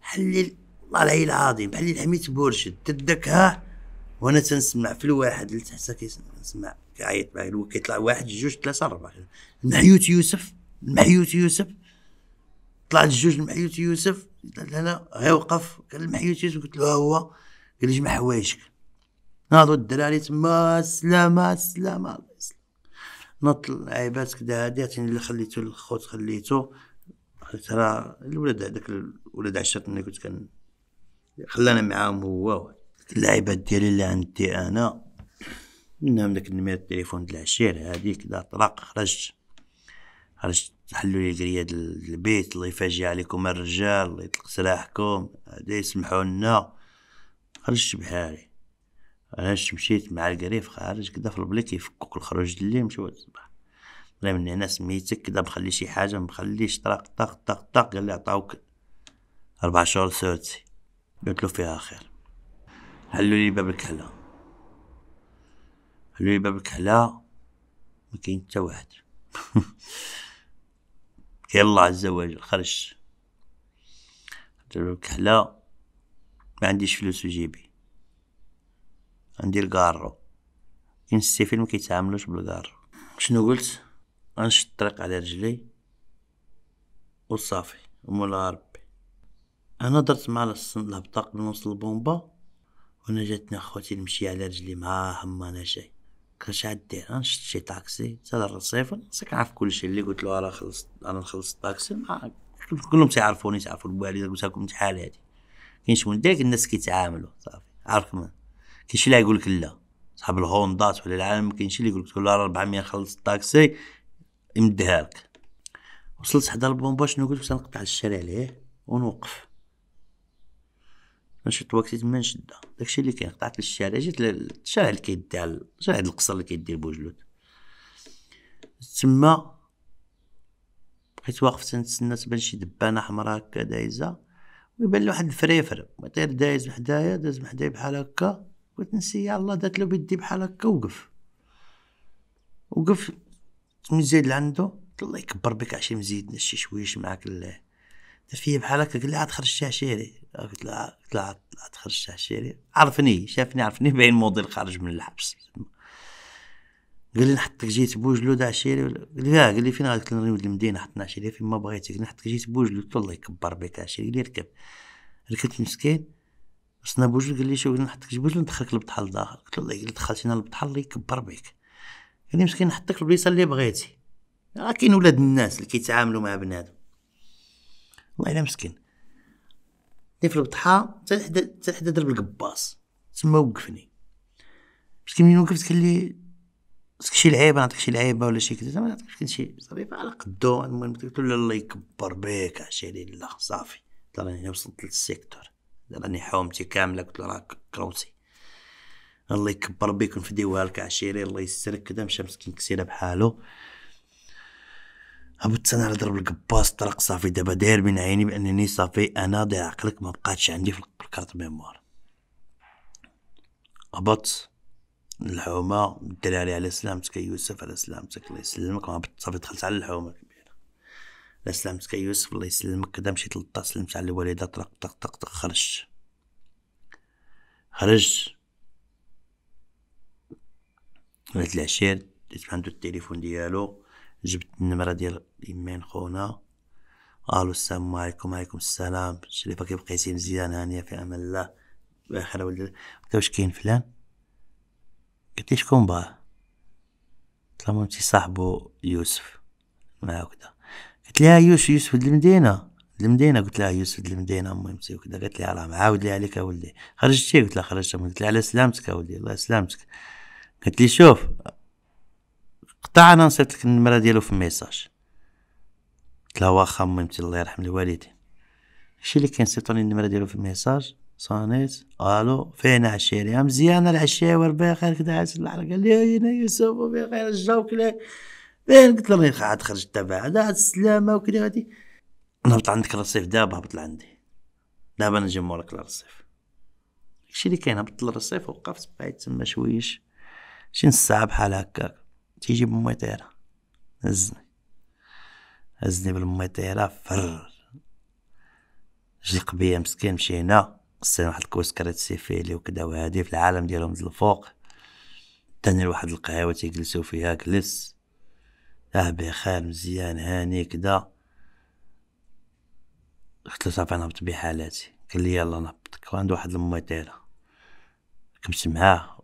حلي الله العلي العظيم بحال حميت بورشد ها وانا تنسمع في الواحد لتحت كيسمع حكايه بهلول كيطلع واحد جوج ثلاثه اربعه محيوت يوسف محيوت يوسف طلعت جوج محيوت يوسف قالت انا غير وقف قال محيوت يوسف قلت له هو قال لي جمع حوايجك ناضوا الدراري تما سلامة سلامة نط العيبات كدا هادي عطيني اللي خليتو الخوت خليتو خليت راه الولاد هذاك الولاد عشرة اللي كنت كان خلانا معاهم هو اللعيبات ديالي اللي عندي انا منهم داك النمير التليفون ديال العشير هذيك دا طلاق خرجت خرجت حلوا لي القريه البيت الله يفاجئ عليكم الرجال الله يطلق سلاحكم هذا يسمحوا لنا خرجت بحالي انا مشيت مع القريف خارج كدا في البليك يفكوك الخروج الليل مشاو الصباح غير من هنا سميتك كدا مخلي شي حاجه مخليش طرق طق طق طق قال لي عطاوك اربع شهور سورتي قلت له فيها خير حلوا لي باب الكحله خلوني بابك على ما كاين حتى واحد الله عز وجل خرجت بابك على ما عنديش فلوس في جيبي عندي الكارو كاين السيفين ما كيتعاملوش بالكارو شنو قلت غنشد الطريق على رجلي وصافي ومولا ربي انا درت مع الهبطه قبل نوصل البومبا وانا جاتني اخوتي نمشي على رجلي معاهم انا جاي كنش عدي انا شفت شي طاكسي سال الرصيف خاصك عارف كلشي اللي قلت له راه خلصت انا خلصت الطاكسي ما كلهم تيعرفوني تيعرفوا الوالده قلت لكم شحال هادي كاين من داك الناس كيتعاملوا صافي عارف ما كاين شي اللي يقول لك لا صحاب الهوندات ولا العالم كاين شي اللي يقول لك لا راه 400 خلص الطاكسي يمدها لك وصلت حدا البومبا شنو قلت تنقطع الشارع ليه ونوقف نشط وقت تما نشدها داكشي اللي كاين قطعت للشارع جيت للشارع اللي كيدير شارع القصر اللي كيدير بوجلود تما بقيت واقف تنتسنى تبان شي دبانه حمراء هكا دايزه ويبان لي واحد الفريفر طير دايز بحدايا حدايا داز من حدايا بحال هكا بغيت نسي يلاه دات له بيدي بحال هكا وقف وقف تمزيد لعندو الله يكبر بك عشي مزيدنا شي شويش معاك الله فيه بحال هكا قال لي عاد خرج الشعشيري قلت له قلت له عاد خرج الشعشيري عرفني شافني عرفني باين موديل خارج من الحبس قال لي نحطك جيت بوجلو عشيري قال لي قال لي فين قلت له نريد المدينه حطنا عشيري فين ما بغيتك نحطك جيت بوجلو قلت الله يكبر بك عشيري قال لي ركب ركبت مسكين وصلنا بوجلو قال لي شو قال نحطك بوجلو ندخلك للبطحال الداخل قلت له الله دخلت هنا للبطحال الله يكبر بك قال لي مسكين نحطك البليصه اللي بغيتي راه كاين ولاد الناس اللي كيتعاملوا مع بنادم والله الا مسكين دي في البطحه حتى حتى حدا القباص تما وقفني مسكين منين وقفت قال لي خصك شي لعيبه نعطيك شي لعيبه ولا شي كذا ما نعطيكش شي صافي على قدو المهم قلت له الله يكبر بيك عشيري لا صافي راني وصلت للسيكتور راني حومتي كامله قلت له راك كروتي الله يكبر بيك ونفديوها لك عشيري الله يسترك كذا مشى مسكين كسيره بحالو تسنى انا ضرب بالقباص طرق صافي دابا داير من عيني بانني صافي انا ضيع عقلك ما بقاتش عندي في الكارت ميموار هبط الحومه الدراري على سلامتك يوسف على سلامتك الله يسلمك ما صافي دخلت على الحومه كبيره على سلامتك يوسف الله يسلمك كدا مشيت للطاس سلمت على الوالده طرق طق طق طق خرجت خرجت ولات العشير ديت عندو التليفون ديالو جبت النمرة ديال يمين خونا الو السلام عليكم عليكم السلام شريفة كي بقيتي مزيان هانية في أمان الله بخير ولدي واش كاين فلان قلت لي شكون باه قلت لهم صاحبو يوسف ما هكذا قلت لها يوسف يوسف د المدينة د المدينة قلت لها يوسف د المدينة سي وكذا قالت لي راه معاود لي عليك اولدي خرجتي قلت لها خرجت قلت لها على سلامتك اولدي الله يسلامتك قلت لي شوف انا نسيت لك النمره ديالو في الميساج قلت لها واخا ميمتي الله يرحم الوالدين هادشي اللي كان سيطوني النمره ديالو في الميساج صانيت الو فين عشيري مزيانه العشاور بخير كدا عاس العرق قال لي هنا يوسف بخير جاوك ليه فين قلت له راني عاد خرجت دابا عاد السلامه وكذا غادي نهبط عندك الرصيف دابا هبط لعندي دابا نجي موراك للرصيف هادشي اللي كاين هبط للرصيف وقفت بقيت تما شويش شي نص ساعه بحال هكاك تيجي بالمطيره هزني هزني بالمطيره فر جا القبية مسكين مشينا قصينا واحد الكوسكرات سيفيلي وكدا وهادي في العالم ديالهم ديال الفوق تاني لواحد القهيوه تيجلسو فيها جلس اه بخير مزيان هاني كدا قلت له صافي نهبط بحالاتي قال لي يلا نهبطك وعند واحد المويطيره طايرة معاه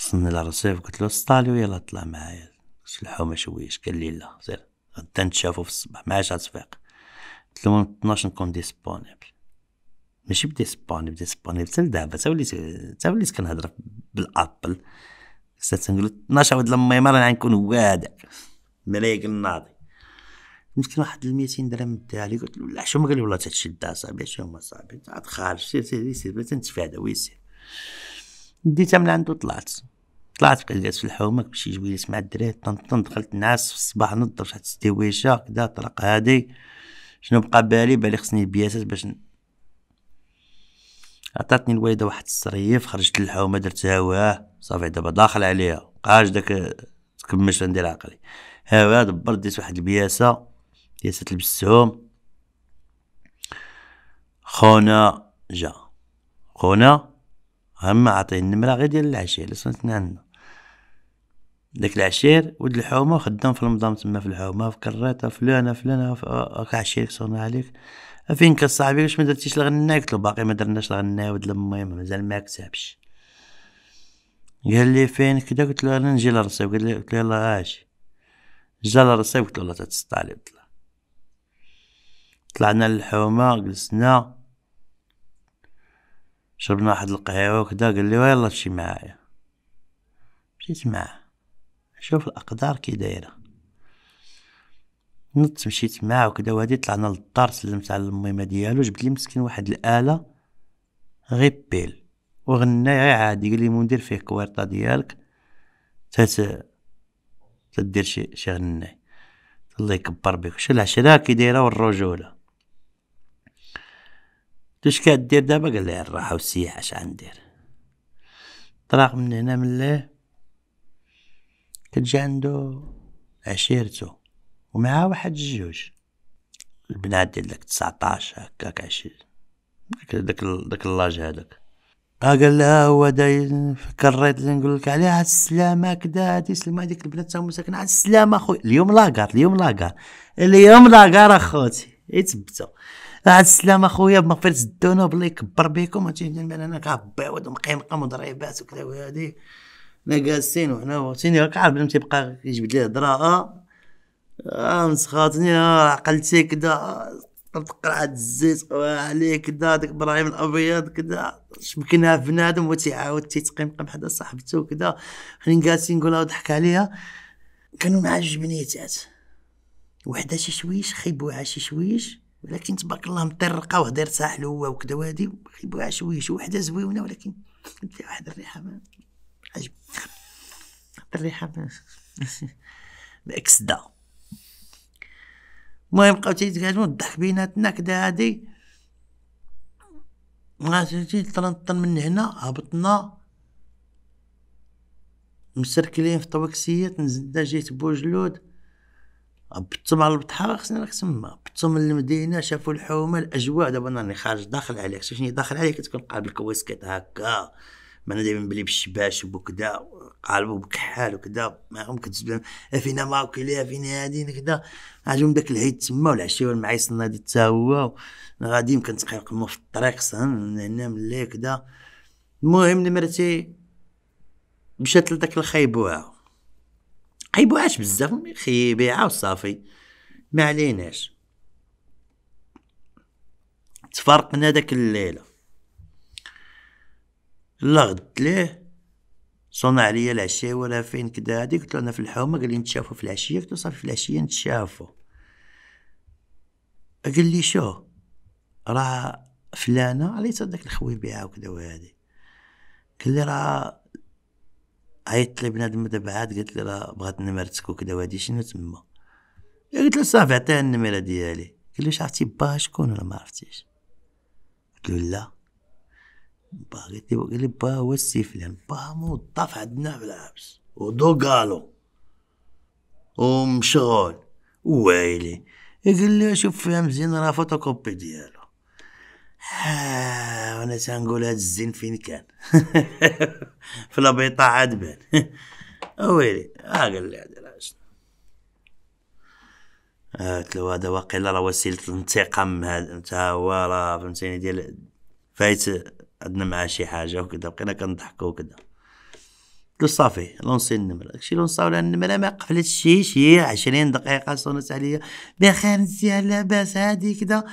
وصلني للرصيف قلت له سطاليو يلا طلع معايا شلحو ما شويش قال لي لا سير غدا نتشافو في الصباح ما عادش غتفيق قلت له من 12 نكون ديسبونيبل ماشي بديسبونيبل ديسبونيبل حتى دابا تا وليت تا وليت كنهضر بالابل سات تنقول 12 ولد لما يمر انا نكون وادع ملايك الناضي مسكين واحد 200 درهم داها لي قلت له لا شو ما قال لي والله تشد اصاحبي شو ما صاحبي عاد خارج سير سير سير تنتفادى ويسير ديتها من عنده طلعت طلعت بقيت جالس في الحومة باش يجيو يجلس مع الدراري طن دخلت نعس في الصباح درت شحال ستيويشه كدا طرق هادي شنو بقى بالي بالي خصني بياسات باش ن... عطاتني الوالده واحد الصريف خرجت للحومه درتها واه صافي دابا داخل عليها مبقاش داك تكمش ندير عقلي هواه دبرت ديت واحد البياسه بياسه البسهم خونا جا خونا هما عاطيه النمرة غير ديال العشير اللي صنتنا عندنا داك العشير ود الحومة خدام في المضام تما في الحومة في كريطة فلانة فلانة هاك عشيرك صغنا عليك فين صاحبي واش ما درتيش الغنى قلت له باقي ما درناش الغنى ود المهم مازال ما كتبش قال لي فين كدا قلت له انا نجي لرصيف قال لي قلت له يلاه اجي جا لرصيف قلت له لا تستعلي طلعنا للحومة جلسنا شربنا واحد القهيوة وكدا قال لي ويلا تمشي معايا مشيت معاه شوف الأقدار كي دايرة نط مشيت معاه وكدا وهادي طلعنا للدار سلمت على الميمة ديالو جبت لي مسكين واحد الآلة غير بيل وغنى غير عادي قال لي مندير فيه كويرطا ديالك تات تدير شي شي غناي الله يكبر بك شو العشرة كي دايرة والرجولة تشكى دير دابا قال لي الراحة والسياحة اش غندير طراق من هنا من له كتجي عندو عشيرتو ومعاه واحد جوج البنات ديال داك تسعطاش هكاك عشير داك داك داك اللاج هذاك اه، قال لها هو داي في الكريط اللي نقول لك عليه عاد السلامه كدا هادي سلمى هذيك البنات تاهوما ساكنه عاد السلامه خويا اليوم لاكار اليوم لاكار اليوم لاكار اخوتي يتبتو عاد السلامه اخويا بمغفره الذنوب الله يكبر بكم هادشي بان انا كعبيوض ومقيمقه مضريبات وكذا وهادي حنا جالسين وحنا تيني راك عارف بلا تيبقى يجبد ليه هضره اه مسخاتني اه عقلتي كدا طبق قرعة الزيت آه، عليه كدا داك ابراهيم الابيض كدا شمكنها في بنادم تيعاود تيتقيم بحدا صاحبته كدا حنا جالسين نقولها وضحك عليها كانوا مع جوج بنيتات وحده شي شويش خيبوها شي شويش ولكن تبارك الله مطرقه وهدرت ساعه حلوه وكذا وهادي غيبوها شويش وحده زويونه ولكن فيها واحد الريحه ما عجب الريحه ما دا المهم بقاو تيتكلمو الضحك بيناتنا كدا هادي غاتجي طلنطن من هنا هبطنا مسركلين في طوكسيات نزلنا جيت بوجلود هبطتم على البحر خصني راك تما هبطتم المدينه شافوا الحومه الاجواء دابا راني خارج داخل عليك شفتني داخل عليك تكون قالب الكويسكيت هكا ما انا دايما بلي بالشباش وبكدا قالبو بكحال وكدا معاهم كتجبد فينا ما وكلي فينا هادين كدا عجبهم داك الهيد تما والعشيه والمعيس النادي تا هو غاديين كنتقلقمو في الطريق صهن من هنا من ليه كدا المهم نمرتي مشات لداك الخيبوعه قيبوهاش بزاف خي بيعها وصافي ما عليناش تفرقنا داك الليله لا غدت ليه صنع عليا العشاء ولا فين كدا هادي قلت له انا في الحومه قال لي نتشافوا في العشيه قلت له صافي في العشيه نتشافوا قال لي شو راه فلانه عليت داك الخوي بيعها كدا وهادي قال لي راه عيطت لي بنادم دابا عاد قالت لي راه بغات نمرتك وكذا وهادي شنو تما قلت له صافي عطيها النميره ديالي قال لي عرفتي باها شكون ولا ما عرفتيش قلت له لا با قلت لي قال لي با هو فلان با موظف عندنا في العبس قالو ومشغول ويلي قال لي شوف فيها مزيان راه فوتوكوبي ديالو آه، وانا تنقول هاد الزين فين كان في لابيطا عاد بان ويلي ها آه، قال لي هذا قلت له هذا واقيلا راه وسيله الانتقام انت هو راه فهمتيني ديال فايت عندنا معاه شي حاجه وكذا بقينا كنضحكوا وكذا قلت له صافي لونسي النمره داكشي لونسا ولا النمره ما قفلتش شي شي 20 دقيقه صونت عليا بخير مزيان لاباس هادي كذا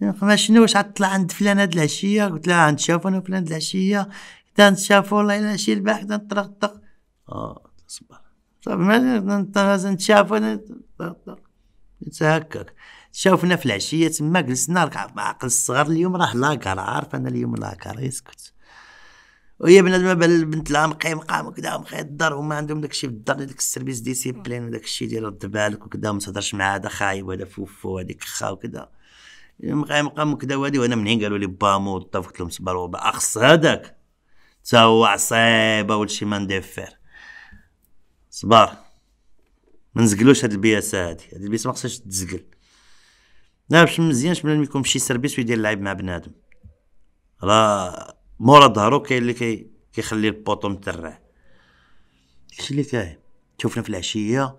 ما شنو واش عاد عند فلان هاد العشيه قلت لها عند انا فلان هاد العشيه حتى نتشافو والله الا العشيه الباح حتى طق اه صبر صافي طيب، ما نتشافو انا هكاك شافنا في العشيه تما جلسنا مع عقل الصغار اليوم راه لاكار عارف انا اليوم لاكار يسكت وهي بنادم بان البنت لها مقي مقام وكذا مقي الدار هما عندهم داكشي في الدار داك السيرفيس ديسيبلين وداكشي ديال رد بالك وكذا ما تهضرش معاه هذا خايب وهذا فوفو وهذيك خا وكذا مقام كذا وهذه وانا منين قالوا لي بامو قلت لهم صبر اخص هذاك تا هو عصيبه ولشي ما ندفر صبر ما نزقلوش هاد البياسه هادي هاد البياسه ما خصهاش تزقل لا باش مزيانش بلا يكون شي سيرفيس ويدير اللعب مع بنادم راه مورا ظهرو كاين اللي كي كيخلي البوطو مترع داكشي اللي كاين شوفنا في العشيه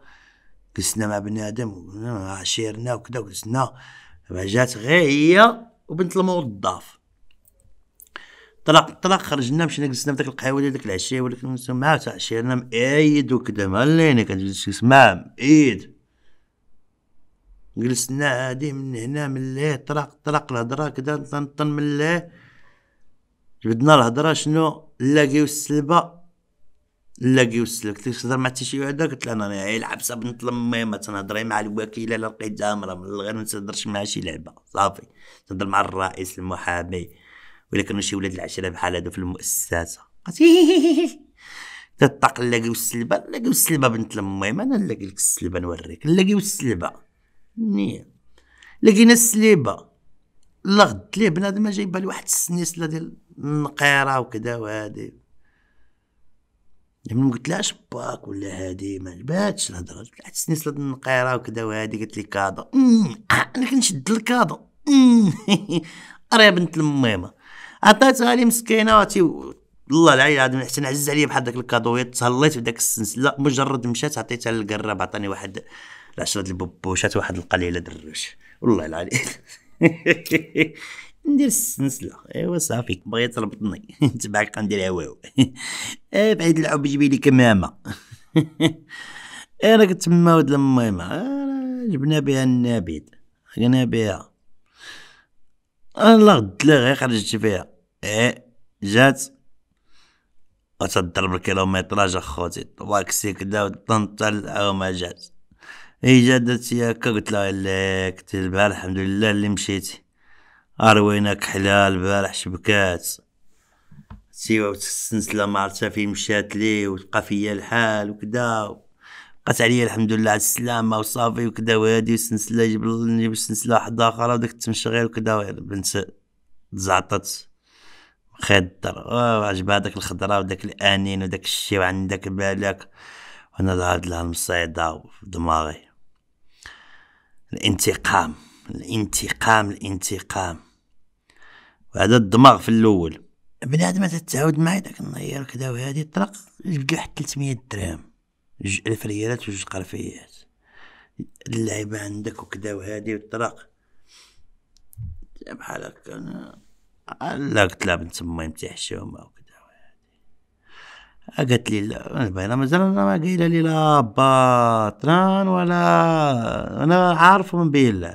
جلسنا مع بنادم عشيرنا وكذا وجلسنا ما جات غير هي وبنت الموظف طلق طلق خرجنا مشينا جلسنا في ديك القهوه ديال ديك العشيه ولا كنجلسوا معاه تاع شيرنا انا مأيد وكذا ماليني كنجلس معاه مأيد جلسنا عادي من هنا من ليه طرق طرق الهضره كذا طنطن من ليه جبدنا الهضره شنو لاقيو السلبه لاقي وسلك تهضر مع حتى شي وحده قلت له انا يلعب بنت نطلم ما تنهضري مع الوكيله لا لقيتها امرا غير ما تهضرش مع شي لعبه صافي تهضر مع الرئيس المحامي ولا كانوا شي ولاد العشره بحال هادو في المؤسسه قالت تطاق نلاقيو السلبه نلاقيو السلبه بنت المهم انا نلاقي لك السلبه نوريك نلاقيو السلبه نيه نعم. لقينا السليبه لا غد ليه بنادم ما جايبها لي واحد السنيسله ديال النقيره وكذا وهادي لما لها اش باك ولا هادي ما عجباتش الهضره قلت لها حسني صلت النقيره وكذا وهادي قالت لي كادو أمم، انا كنشد الكاضو أمم. يا بنت الميمه عطاتها لي مسكينه وتي والله العلي العظيم حتى نعز عليا بحال داك الكادويات تهليت في داك السلسله مجرد مشات عطيتها للقراب عطاني واحد العشره د البوبوشات واحد القليله دروش والله العلي ندير السنسله ايوا صافي بغيت تربطني تبعك ندير هواو إيه، بعيد العب جيبي لي كمامه انا كنت تما ود الميمه آه، جبنا بها النابيد حقنا بها الله غد لا غير خرجت فيها ايه جات وتضرب الكيلومتراج اخوتي طواكسي كدا وطنطا او ما جات هي جات يا قلت لها لك الحمد لله اللي مشيتي أروينك حلال بارح شبكات سيوا وتستنسلا ما في فين مشات لي وتبقى فيا الحال وكدا بقات عليا الحمد لله على السلامة وصافي وكدا وهادي وسنسلة جيب نجيب السنسلة وحدة أخرى وداك التمشغيل وكدا البنت تزعطت خضر عجبها داك الخضرة وداك الأنين وداك الشي وعندك بالك وأنا ظهرت لها المصيدة في دماغي الانتقام الانتقام الانتقام بعد الدماغ في الاول بنادم تتعاود معايا داك النيار كدا وهادي طرق لقى حتى 300 درهم جوج الف ريالات وجوج قرفيات اللعيبه عندك وكدا وهادي والطرق بحال هكا انا لا قلت لها بنت ما متحشومه وكدا وهادي قالت لي لا البيضه مازال انا ما قايله لي لا باطران ولا انا عارف من بين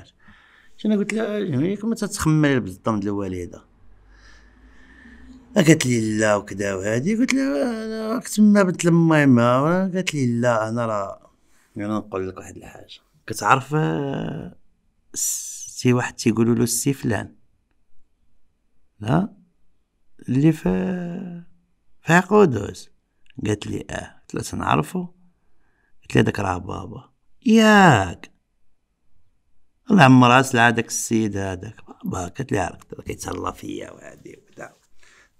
شنو قلت لها ما تتخمل بالضم الوالده قالت لي لا وكذا وهذه قلت لها انا راك تما بنت لما قالت لي لا انا راه يعني انا يعني نقول لك واحد الحاجه كتعرف آه، سي واحد تيقولوا له السي فلان لا اللي في في قدوس قالت لي اه قلت لها تنعرفو قلت لها داك راه بابا ياك الله عمرها سلعه داك السيد هذاك بابا قالت لي عرفت كيتهلا فيا وهادي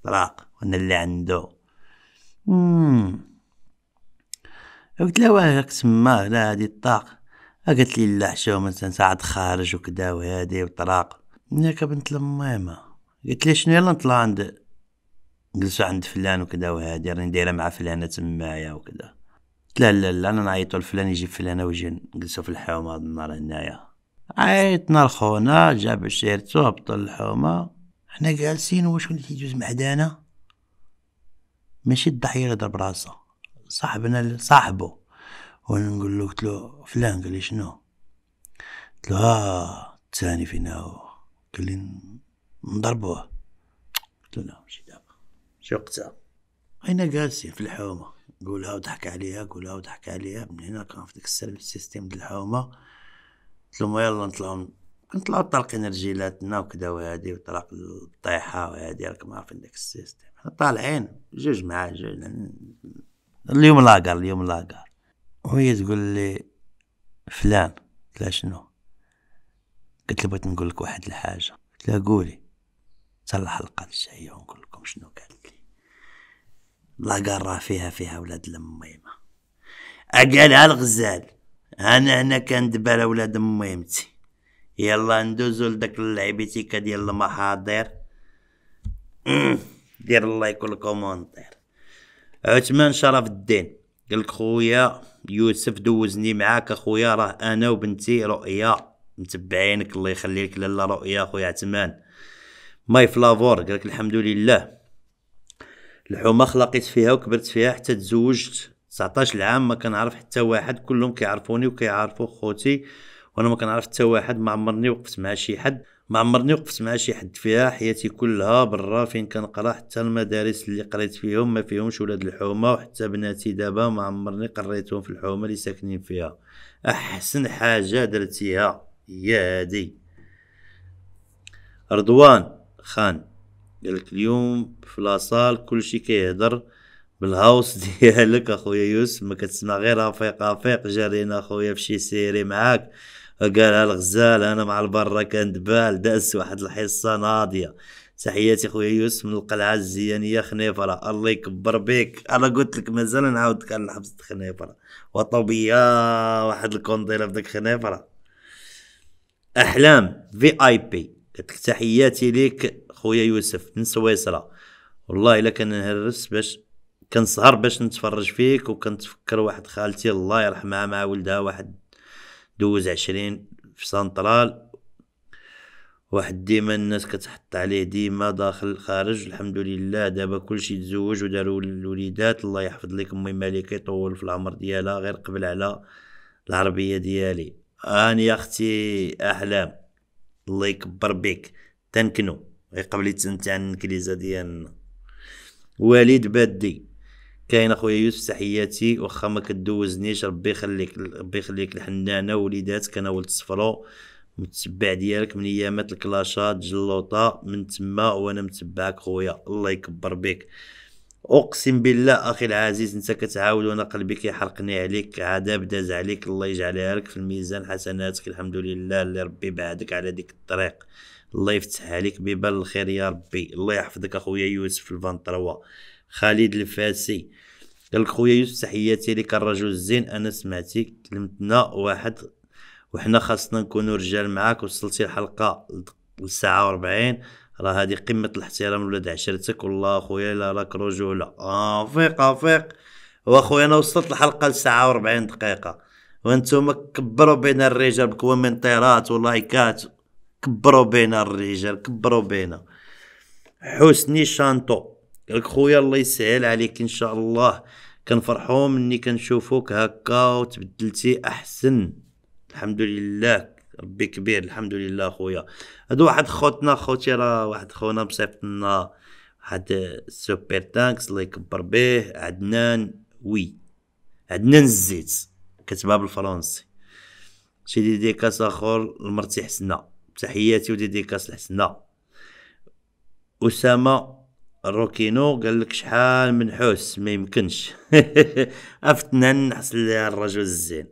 طلاق وانا اللي عنده امم قلت لها واه راك تما لا هادي الطاق قالت لي لا حشومه مثلا ساعد خارج وكذا وهادي وطلاق ياك بنت لميمة قلت لي شنو يلا نطلع عند جلسوا عند فلان وكذا وهادي راني دايره مع فلانه تمايا وكذا قلت لا لا لا انا نعيطو لفلان يجيب فلانه ويجي نجلسو في الحومه هاد النهار هنايا عيطنا لخونا جاب شيرتو هبطو للحومه حنا جالسين واش اللي تيجوز معدانا ماشي الضحيه اللي ضرب راسها صاحبنا صاحبه وانا نقول له قلت له فلان قال لي شنو قلت له آه الثاني فينا هو قال لي نضربوه قلت له لا ماشي دابا شي وقتها حنا جالسين في الحومه قولها وضحك عليها قولها وضحك عليها من هنا كان في ديك السيستيم ديال الحومه قلت لهم يلا نطلعو كنطلعو طلق انرجيلاتنا وكذا وهادي وطلق الطيحه وهادي راكم عارفين داك السيستم حنا طالعين جوج مع جوج اليوم لاكار اليوم لاكار وهي تقول لي فلان قلت لها شنو قلت لها بغيت نقول لك واحد الحاجه قلت لها قولي حتى الحلقه الجايه ونقول لكم شنو قالت لي لاكار راه فيها فيها ولاد الميمه قالها الغزال انا هنا كندبر ولاد ميمتي يلا ندوزو لداك اللعبيتي ديال المحاضر أمم، دير اللايك والكومونتير عثمان شرف الدين قالك خويا يوسف دوزني معاك اخويا راه انا وبنتي رؤيا متبعينك الله يخليلك لالا رؤيا خويا عثمان ماي فلافور قالك الحمد لله الحومه خلقت فيها وكبرت فيها حتى تزوجت 19 عام ما كنعرف حتى واحد كلهم كيعرفوني وكيعرفوا خوتي وانا ما كنعرف حتى واحد ما عمرني وقفت مع شي حد ما عمرني وقفت مع شي حد فيها حياتي كلها برا فين كنقرا حتى المدارس اللي قريت فيهم ما فيهمش ولاد الحومه وحتى بناتي دابا ما عمرني قريتهم في الحومه اللي ساكنين فيها احسن حاجه درتيها هي هادي رضوان خان قالك اليوم في لاصال كلشي كيهضر بالهاوس ديالك اخويا يوسف ما كتسمع غير رفيق رفيق جارينا اخويا في شي سيري معاك قالها الغزال انا مع البرا كانت بال داس واحد الحصة ناضية تحياتي خويا يوسف من القلعة الزيانية خنيفرة الله يكبر بيك انا قلت لك مازال نعاودك على حبس خنيفرة وطوبيا واحد الكونديلة في داك خنيفرة احلام في اي بي تحياتي ليك خويا يوسف من سويسرا والله الا كنهرس باش كنسهر باش نتفرج فيك وكنتفكر واحد خالتي الله يرحمها مع ولدها واحد دوز عشرين في سنترال واحد ديما الناس كتحط عليه ديما داخل خارج الحمد لله دابا كلشي تزوج وداروا الوليدات الله يحفظ لك امي مالك يطول في العمر ديالها غير قبل على العربيه ديالي اني اختي احلام الله يكبر بك تنكنو غير قبل عن النكليزه ديالنا وليد بادي كاين اخويا يوسف تحياتي واخا ما كدوزنيش ربي يخليك ربي يخليك الحنانه وليداتك انا ولد صفرو متبع ديالك من ايامات الكلاشات جلوطه من تما وانا متبعك خويا الله يكبر بك اقسم بالله اخي العزيز انت كتعاود وانا قلبي كيحرقني عليك عذاب داز عليك الله يجعلها لك في الميزان حسناتك الحمد لله اللي ربي بعدك على ديك الطريق الله يفتح عليك ببال الخير يا ربي الله يحفظك اخويا يوسف الفانطروا خالد الفاسي قال لك خويا يوسف تحياتي لك الرجل الزين انا سمعتك كلمتنا واحد وحنا خاصنا نكونوا رجال معاك وصلتي الحلقه لساعة وربعين راه هذه قمه الاحترام ولاد عشرتك والله خويا لا راك رجوله اه افيق واخويا انا وصلت الحلقه لساعه وربعين دقيقه وانتم كبروا بين الرجال بكومنتيرات ولايكات كبروا بين الرجال كبروا بينا حسني شانطو قال لك خويا الله يسهل عليك ان شاء الله كنفرحو مني كنشوفوك هكا وتبدلتي احسن الحمد لله ربي كبير الحمد لله خويا هادو واحد خوتنا خوتي راه واحد خونا بصيفط لنا واحد سوبر تانكس الله يكبر به عدنان وي عدنان الزيت كتبها بالفرنسي شي ديديكاس اخر لمرتي حسنه تحياتي وديديكاس لحسنه اسامه الروكينو قال لك شحال من حوس ما يمكنش افتنا نحصل الرجل الزين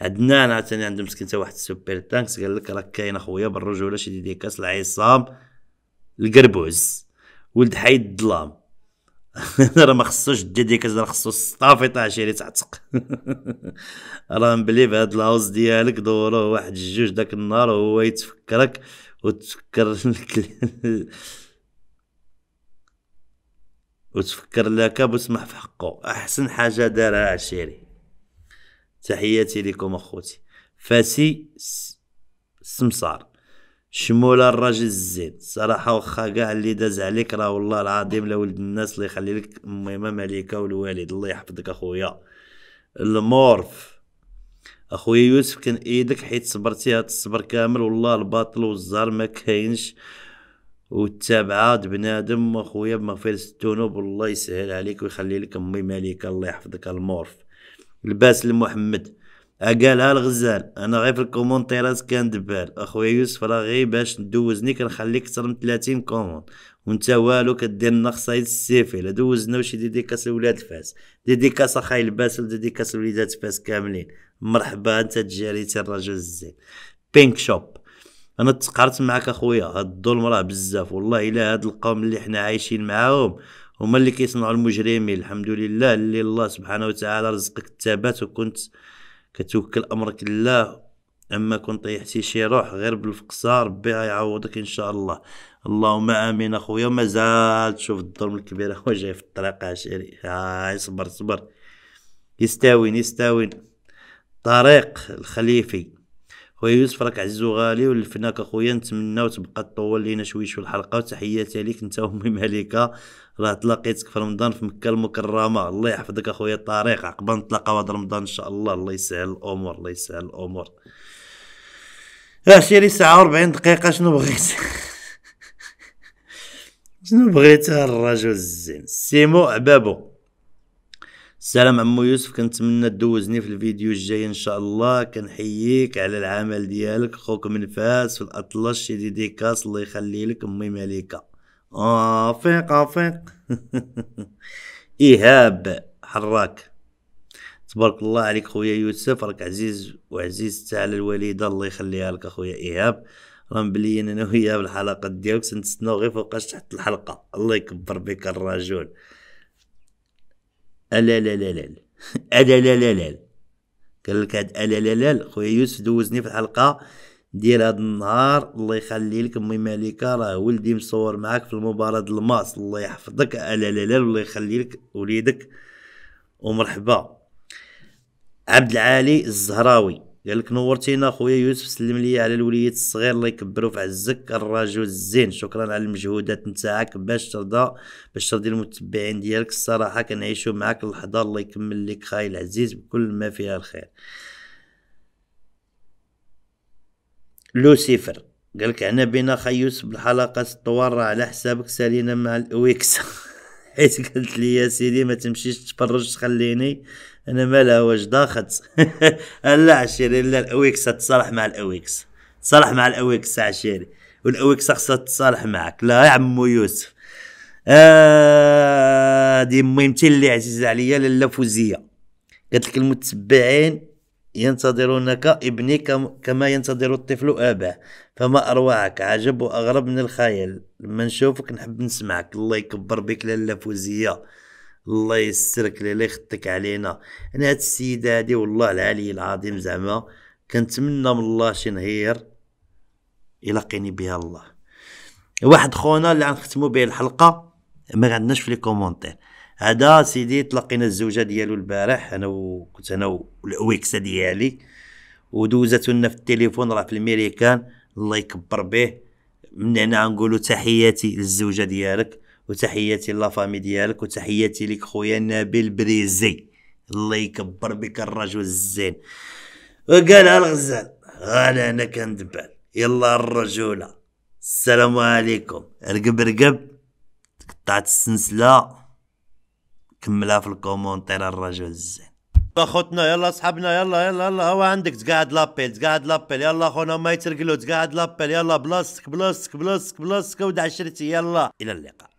عندنا انا عاوتاني عندهم مسكين واحد السوبر تانكس قال لك راك كاين اخويا بالرجوله شي ديديكاس العصام القربوز ولد حي الظلام راه ما خصوش الديديكاس راه خصو الصطافي طاشيري تعتق راه مبلي هاد الهوز ديالك دوروه واحد جوج داك النهار وهو يتفكرك وتفكر لك وتفكر لك بسمح في حقه احسن حاجه دارها عشيري تحياتي لكم اخوتي فاسي السمسار شمولة الراجل الزين صراحة واخا كاع اللي داز عليك راه والله العظيم لولد الناس اللي يخلي لك ميمة مليكة والوالد الله يحفظك اخويا المورف اخويا يوسف كان ايدك حيت صبرتي هاد الصبر كامل والله الباطل والزار ما كاينش والتابعه بنادم اخويا بمغفرة التونوب الله يسهل عليك ويخلي لك امي مالك الله يحفظك المورف الباس لمحمد قالها الغزال انا غير في الكومونتيرات كان دبال اخويا يوسف راه غير باش ندوزني كنخليك اكثر من 30 كومون وانت والو كدير السيفي لا دوزنا وشي ديديكاس لولاد فاس ديديكاس اخاي الباسل ديديكاس لوليدات فاس كاملين مرحبا انت تجاريتي الرجل الزين بينك شوب انا تقعرت معاك اخويا هاد الظلم راه بزاف والله الا هاد القوم اللي حنا عايشين معاهم هما اللي كيصنعوا المجرمين الحمد لله اللي الله سبحانه وتعالى رزقك الثبات وكنت كتوكل امرك لله اما كون طيحتي شي روح غير بالفقصه ربي غيعوضك ان شاء الله اللهم امين اخويا مازال تشوف الظلم الكبير اخويا جاي في الطريق عشيري هاي صبر صبر يستاوين يستاوين طريق الخليفي خويا يوسف راك عزيز وغالي ولفناك اخويا نتمنى وتبقى تطول لينا شوي شوي الحلقه وتحياتي ليك انت وامي مالكه راه تلاقيتك في رمضان في مكه المكرمه الله يحفظك اخويا الطريق عقبا نتلاقاو هذا رمضان ان شاء الله الله يسهل الامور الله يسهل الامور سيري آه، ساعة وربعين دقيقة شنو بغيت شنو بغيت الرجل الزين سيمو عبابو سلام عمو يوسف كنتمنى تدوزني في الفيديو الجاي ان شاء الله كنحييك على العمل ديالك خوك من فاس في الاطلس شي ديديكاس الله يخلي لك امي مليكه افيق افيق آه ايهاب حراك تبارك الله عليك خويا يوسف راك عزيز وعزيز حتى على الوالده الله يخليها لك اخويا ايهاب راه مبين انا وياه بالحلقات ديالك سنتسناو غير فوقاش تحت الحلقه الله يكبر بك الرجل ألالالال أدلالال قال لك هاد ألالالال خويا يوسف دوزني في الحلقة ديال هاد النهار الله يخلي لك امي مالكه راه ولدي مصور معاك في المباراة ديال الماس الله يحفظك ألالالال والله يخلي لك وليدك ومرحبا عبد العالي الزهراوي قالك نورتينا خويا يوسف سلم لي على الوليد الصغير الله يكبرو في عزك الراجل الزين شكرا على المجهودات نتاعك باش ترضى باش ترضي المتبعين ديالك الصراحه كنعيشو معاك اللحظه الله يكمل لك خاي العزيز بكل ما فيها الخير لوسيفر قالك عنا بينا خيوس بالحلقه الطوار على حسابك سالينا مع الاويكس حيت قالت لي يا سيدي ما تمشيش تبرج تخليني انا مالها واش داخت لا عشيري لا الاويكس تصالح مع الاويكس تصالح مع الاويكس عشيري والاويكس خاصها تصالح معك لا يا عمو يوسف آه، هادي آه ميمتي اللي عزيزه عليا لاله فوزيه قالت لك المتبعين ينتظرونك ابني كما ينتظر الطفل أباه فما أروعك عجب وأغرب من الخيال لما نشوفك نحب نسمعك الله يكبر بك لالا فوزية الله يسترك لالا يخطك علينا أنا هاد السيدة هادي والله العلي العظيم زعما كنتمنى من الله شي نهير يلقيني بها الله واحد خونا اللي غنختمو به الحلقة ما عندناش في لي كومونتير هذا سيدي تلقينا الزوجه ديالو البارح انا و... كنت انا والاويكسه ديالي ودوزت لنا في التليفون راه في الميريكان الله يكبر به من هنا نقولوا تحياتي للزوجه ديالك وتحياتي لافامي ديالك وتحياتي لك خويا نبيل بريزي الله يكبر بك الرجل الزين وقالها الغزال انا انا كندبال يلا الرجوله السلام عليكم رقب رقب قطعت السنسله كملها في الكومونتير الرجل الزين اخوتنا يلا صحابنا يلا يلا يلا هو عندك تقعد لابيل تقعد لابيل يلا اخونا ما يترقلو تقعد لابيل يلا بلاصتك بلاصتك بلاصتك بلاصتك ودع شرتي يلا الى اللقاء